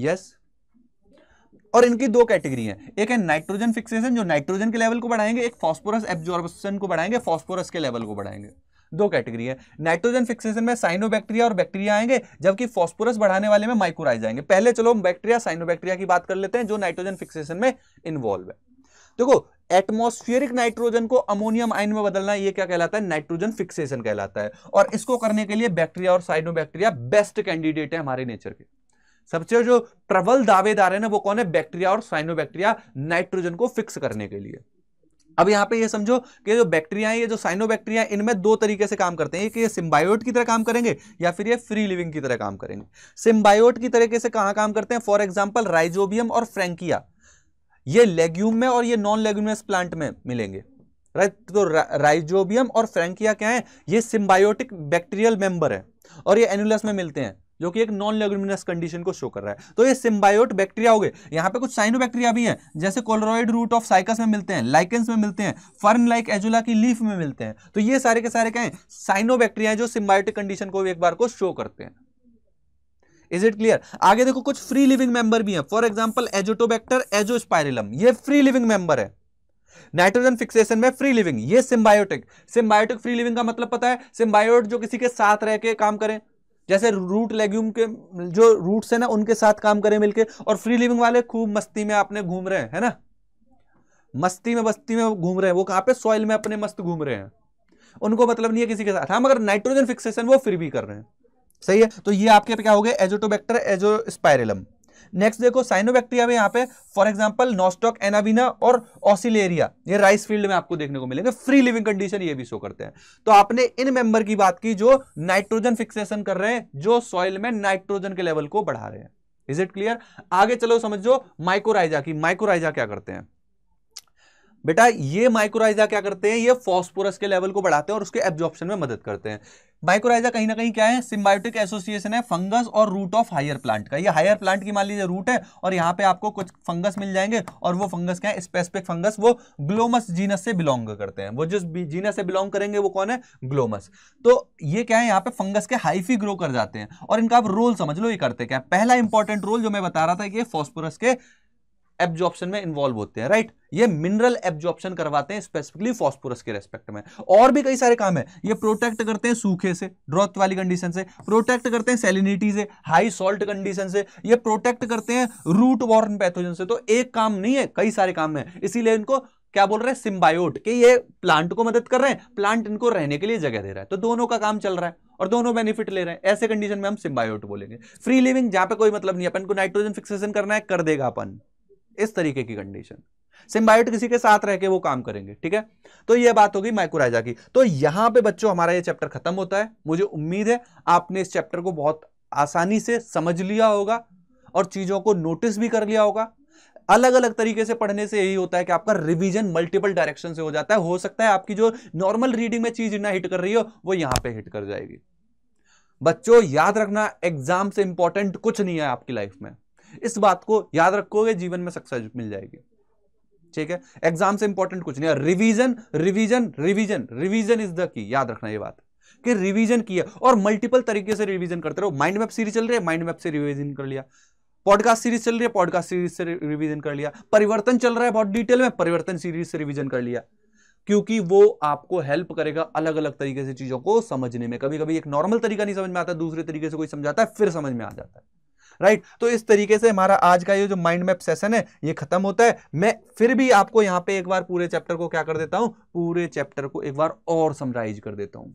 Speaker 1: यस और इनकी दो कैटेगरी है एक है नाइट्रोजन फिक्सेशन जो नाइट्रोजन के लेवल को बढ़ाएंगे एक फॉस्फोरस एब्जॉर्बेशन को बढ़ाएंगे फॉस्फोरस के लेवल को बढ़ाएंगे दो कैटेगरी है नाइट्रोजन फिक्सेशन में साइनोबैक्टीरिया और बैक्टीरिया आएंगे जबकि फॉस्फोरस बढ़ाने वाले में माइक्रोराइज आएंगे पहले चलो हम बैक्टीरिया साइनोबैक्टीरिया की बात कर लेते हैं जो नाइट्रोजन फिक्सेशन में इन्वॉल्व है देखो एटमॉस्फेरिक नाइट्रोजन को अमोनियम आयन में बदलना ये क्या कहलाता है नाइट्रोजन फिक्सेशन कहलाता है और इसको करने के लिए बैक्टीरिया और साइनोबैक्टीरिया बेस्ट कैंडिडेट है हमारे नेचर के सबसे जो प्रबल दावेदार है ना वो कौन है बैक्टीरिया और साइनोबैक्टीरिया नाइट्रोजन को फिक्स करने के लिए अब यहाँ पे ये समझो कि जो बैक्टीरिया है ये जो बैक्टीरिया है इनमें दो तरीके से काम करते हैं एक ये सिम्बायोट की तरह काम करेंगे या फिर ये फ्री लिविंग की तरह काम करेंगे सिम्बायोट की तरीके से कहाँ काम करते हैं फॉर एग्जाम्पल राइजोबियम और फ्रेंकिया ये लेग्यूम में और ये नॉन लेग्यूमस प्लांट में मिलेंगे राइट तो रा, राइजोबियम और फ्रेंकिया क्या है ये सिम्बायोटिक बैक्टीरियल मेंबर है और ये एनुलस में मिलते हैं जो कि एक नॉन लेग्यूमिनस कंडीशन को शो कर रहा है तो ये सिम्बायोट बैक्टीरिया हो गए यहाँ पे कुछ साइनो बैक्टीरिया भी हैं जैसे कोलोराइड रूट ऑफ साइकस में मिलते हैं लाइकेंस में मिलते हैं फर्न लाइक एजुला की लीफ में मिलते हैं तो ये सारे के सारे क्या है बैक्टीरिया जो सिम्बायोटिक कंडीशन को एक बार को शो करते हैं इज इट क्लियर आगे देखो कुछ फ्री लिविंग मेंबर भी हैं फॉर एग्जाम्पल एजोटोबैक्टर एजोस्पायरिलम ये फ्री लिविंग मेंबर है नाइट्रोजन फिक्सेशन में फ्री लिविंग ये सिम्बायोटिक सिम्बायोटिक फ्री लिविंग का मतलब पता है सिम्बायोट जो किसी के साथ रह के काम करें जैसे रूट लेग्यूम के जो रूट्स है ना उनके साथ काम करें मिलके और फ्री लिविंग वाले खूब मस्ती में आपने घूम रहे हैं है ना मस्ती में बस्ती में घूम रहे हैं वो कहाँ पे सॉइल में अपने मस्त घूम रहे हैं उनको मतलब नहीं है किसी के साथ हाँ मगर नाइट्रोजन फिक्सेशन वो फिर भी कर रहे हैं सही है तो ये आपके क्या हो गए एजोटोबैक्टर एजो स्पायरलम नेक्स्ट देखो साइनोबैक्टीरिया में यहाँ पे फॉर एग्जाम्पल नॉस्टॉक एनाबीना और ऑसिलेरिया ये राइस फील्ड में आपको देखने को मिलेंगे फ्री लिविंग कंडीशन ये भी शो करते हैं तो आपने इन मेंबर की बात की जो नाइट्रोजन फिक्सेशन कर रहे हैं जो सॉइल में नाइट्रोजन के लेवल को बढ़ा रहे हैं इज इट क्लियर आगे चलो समझो माइक्रोराइजा की माइक्रोराइजा क्या करते हैं बेटा ये माइक्रोराइजा क्या करते हैं ये फॉस्फोरस के लेवल को बढ़ाते हैं और उसके एब्जॉर्प्शन में मदद करते हैं माइक्रोराइजा कहीं ना कहीं क्या है सिम्बायोटिक एसोसिएशन है फंगस और रूट ऑफ हायर प्लांट का ये हायर प्लांट की मान लीजिए रूट है और यहाँ पे आपको कुछ फंगस मिल जाएंगे और वो फंगस क्या है स्पेसिफिक फंगस वो ग्लोमस जीनस से बिलोंग करते हैं वो जिस जीनस से बिलोंग करेंगे वो कौन है ग्लोमस तो ये क्या है यहाँ पे फंगस के हाइफी ग्रो कर जाते हैं और इनका आप रोल समझ लो ये करते क्या पहला इंपॉर्टेंट रोल जो मैं बता रहा था कि फॉस्फोरस के एब्जॉर्प्शन में इन्वॉल्व होते हैं राइट ये मिनरल एब्जॉर्प्शन करवाते हैं स्पेसिफिकली फॉस्फोरस के रेस्पेक्ट में और भी कई सारे काम है ये प्रोटेक्ट करते हैं सूखे से ड्रॉथ वाली कंडीशन से प्रोटेक्ट करते हैं सेलिनिटी से हाई सॉल्ट कंडीशन से ये प्रोटेक्ट करते हैं रूट वॉर्न पैथोजन से तो एक काम नहीं है कई सारे काम है इसीलिए इनको क्या बोल रहे हैं सिम्बायोट के ये प्लांट को मदद कर रहे हैं प्लांट इनको रहने के लिए जगह दे रहा है तो दोनों का काम चल रहा है और दोनों बेनिफिट ले रहे हैं ऐसे कंडीशन में हम सिम्बायोट बोलेंगे फ्री लिविंग जहां पे कोई मतलब नहीं अपन को नाइट्रोजन फिक्सेशन करना है कर देगा अपन इस तरीके की कंडीशन सिम्बायोट किसी के साथ रह के वो काम करेंगे ठीक है तो ये बात हो गई माइकोराइजा की तो यहां पे बच्चों हमारा ये चैप्टर खत्म होता है मुझे उम्मीद है आपने इस चैप्टर को बहुत आसानी से समझ लिया होगा और चीजों को नोटिस भी कर लिया होगा अलग अलग तरीके से पढ़ने से यही होता है कि आपका रिवीजन मल्टीपल डायरेक्शन से हो जाता है हो सकता है आपकी जो नॉर्मल रीडिंग में चीज ना हिट कर रही हो वो यहां पे हिट कर जाएगी बच्चों याद रखना एग्जाम से इंपॉर्टेंट कुछ नहीं है आपकी लाइफ में इस बात को याद रखोगे जीवन में सक्सेस मिल जाएगी ठीक है एग्जाम से इंपॉर्टेंट कुछ नहीं है revision revision revision revision is the key याद रखना ये बात कि रिवीजन किया और मल्टीपल तरीके से रिवीजन करते रहो माइंड मैप सीरीज चल रही है माइंड मैप से रिवीजन कर लिया पॉडकास्ट सीरीज चल रही है पॉडकास्ट सीरीज से रिवीजन कर लिया परिवर्तन चल रहा है बहुत डिटेल में परिवर्तन सीरीज से रिवीजन कर लिया क्योंकि वो आपको हेल्प करेगा अलग अलग तरीके से चीजों को समझने में कभी कभी एक नॉर्मल तरीका नहीं समझ में आता दूसरे तरीके से कोई समझाता है फिर समझ में आ जाता है राइट तो इस तरीके से हमारा आज का ये जो माइंड मैप सेशन है ये खत्म होता है मैं फिर भी आपको यहाँ पे एक बार पूरे चैप्टर को क्या कर देता हूँ पूरे चैप्टर को एक बार और समराइज कर देता हूँ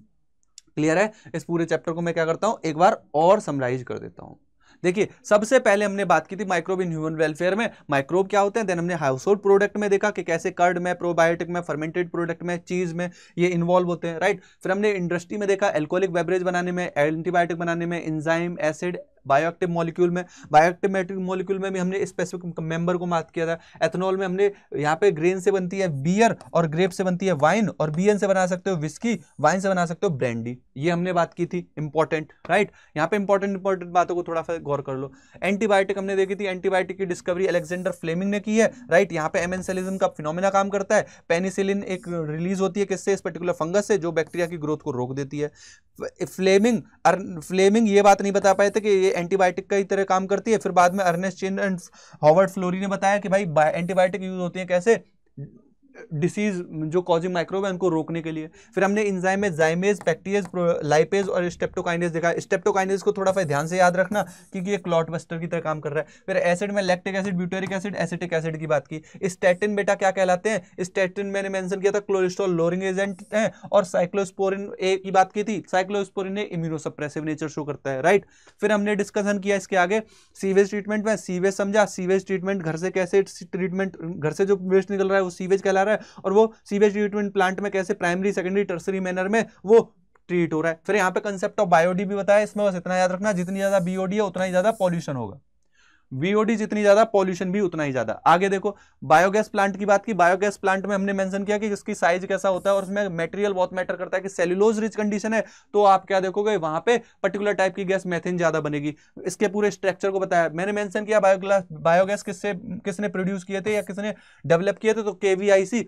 Speaker 1: क्लियर है इस पूरे चैप्टर को मैं क्या करता हूँ एक बार और समराइज कर देता हूँ देखिए सबसे पहले हमने बात की थी माइक्रोब इन ह्यूमन वेलफेयर में माइक्रोब क्या होते हैं देन हमने हाउस होल्ड प्रोडक्ट में देखा कि कैसे कर्ड में प्रोबायोटिक में फर्मेंटेड प्रोडक्ट में चीज़ में ये इन्वॉल्व होते हैं राइट फिर हमने इंडस्ट्री में देखा एल्कोहलिक बेवरेज बनाने में एंटीबायोटिक बनाने में इंजाइम एसिड बायोएक्टिव मॉलिक्यूल में बायोएक्टिव मेट्रिक मॉलिक्यूल में भी हमने स्पेसिफिक मेंबर को मार्क किया था एथेनॉल में हमने यहाँ पे ग्रेन से बनती है बियर और ग्रेप से बनती है वाइन और बियर से बना सकते हो विस्की वाइन से बना सकते हो ब्रांडी ये हमने बात की थी इंपॉर्टेंट राइट यहाँ पे इंपॉर्टेंट इंपॉर्टेंट बातों को थोड़ा सा गौर कर लो एंटीबायोटिक हमने देखी थी एंटीबायोटिक की डिस्कवरी एलेक्जेंडर फ्लेमिंग ने की है राइट यहाँ पे एमेंसेलिज्म का फिनोमिना काम करता है पेनिसिलिन एक रिलीज होती है किससे इस पर्टिकुलर फंगस से जो बैक्टीरिया की ग्रोथ को रोक देती है फ्लेमिंग फ्लेमिंग ये बात नहीं बता पाए थे कि ये एंटीबायोटिक का ही तरह काम करती है फिर बाद में Ernest Chain and Howard Florey ने बताया कि भाई एंटीबायोटिक यूज होती है कैसे डिसीज जो कॉजिंग माइक्रोब है उनको रोकने के लिए फिर हमने इंजाइम में जाइमेज पैक्टीज लाइपेज और स्टेप्टोकाइनेज देखा स्टेप्टोकाइनेज को थोड़ा सा ध्यान से याद रखना क्योंकि ये क्लॉट बस्टर की तरह काम कर रहा है फिर एसिड में lactic acid butyric acid acetic acid की बात की स्टेटिन बेटा क्या कहलाते हैं स्टेटिन मैंने मैंशन किया था क्लोरिस्ट्रॉल लोरिंग एजेंट है और साइक्लोस्पोरिन ए की बात की थी cyclosporin A immunosuppressive nature show करता है राइट फिर हमने डिस्कशन किया इसके आगे सीवेज ट्रीटमेंट में सीवेज समझा सीवेज ट्रीटमेंट घर से कैसे ट्रीटमेंट घर से जो वेस्ट निकल रहा है वो सीवेज कहला जा रहा है और वो सीवेज ट्रीटमेंट प्लांट में कैसे प्राइमरी सेकेंडरी टर्सरी मैनर में वो ट्रीट हो रहा है फिर यहाँ पे कंसेप्ट ऑफ बायोडी भी बताया इसमें बस इतना याद रखना जितनी ज़्यादा बीओडी है उतना ही ज़्यादा पॉल्यूशन होगा वीओडी जितनी ज्यादा पॉल्यूशन भी उतना ही ज्यादा आगे देखो बायोगैस प्लांट की बात की बायोगैस प्लांट में हमने मेंशन किया कि इसकी साइज कैसा होता है और उसमें मटेरियल बहुत मैटर करता है कि सेल्यूलोज रिच कंडीशन है तो आप क्या देखोगे वहां पे पर्टिकुलर टाइप की गैस मैथिन ज्यादा बनेगी इसके पूरे स्ट्रक्चर को बताया मैंने मैंशन किया बायोगैस बायोगैस किससे किसने प्रोड्यूस किए थे या किसने डेवलप किए थे तो केवीआईसी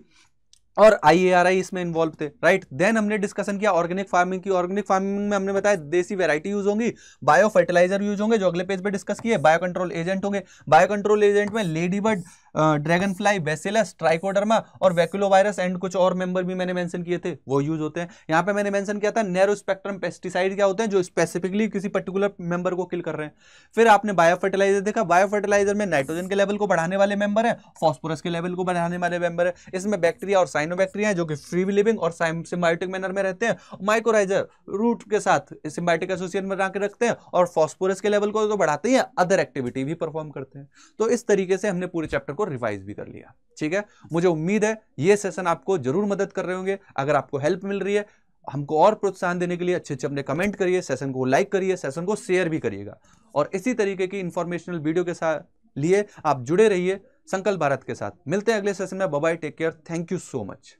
Speaker 1: और आई इसमें इन्वॉल्व थे राइट देन हमने डिस्कशन किया ऑर्गेनिक फार्मिंग की ऑर्गेनिक फार्मिंग में हमने बताया देसी वैरायटी यूज होंगी बायो फर्टिलाइजर यूज होंगे जो अगले पेज पे डिस्कस किए बायो कंट्रोल एजेंट होंगे बायो कंट्रोल एजेंट में लेडीबर्ड ड्रैगन फ्लाई वेसेलस ट्राइकोडर्मा और वैक्यूलोवायरस एंड कुछ और मेंबर भी मैंने मेंशन किए थे वो यूज होते हैं यहाँ पे मैंने मेंशन किया था नैरो स्पेक्ट्रम पेस्टिसाइड क्या होते हैं जो स्पेसिफिकली किसी पर्टिकुलर मेंबर को किल कर रहे हैं फिर आपने बायो फर्टिलाइजर देखा बायो फर्टिलाइजर में नाइट्रोजन के लेवल को बढ़ाने वाले मेंबर है फॉस्फोरस के लेवल को बढ़ाने वाले मेंबर है इसमें बैक्टीरिया और साइनो है जो कि फ्री लिविंग और सिम्बायोटिक मैनर में रहते हैं माइक्रोराइजर रूट के साथ सिम्बायोटिक एसोसिएशन में बनाकर रखते हैं और फॉस्फोरस के लेवल को तो बढ़ाते हैं अदर एक्टिविटी भी परफॉर्म करते हैं तो इस तरीके से हमने पूरे चैप्टर को रिवाइज भी कर लिया ठीक है मुझे उम्मीद है ये सेशन आपको जरूर मदद कर रहे होंगे अगर आपको हेल्प मिल रही है हमको और प्रोत्साहन देने के लिए अच्छे अच्छे अपने कमेंट करिए सेशन को लाइक करिए सेशन को शेयर भी करिएगा और इसी तरीके की इंफॉर्मेशनल वीडियो के साथ लिए आप जुड़े रहिए संकल्प भारत के साथ मिलते हैं अगले सेशन में bye bye take care thank you so much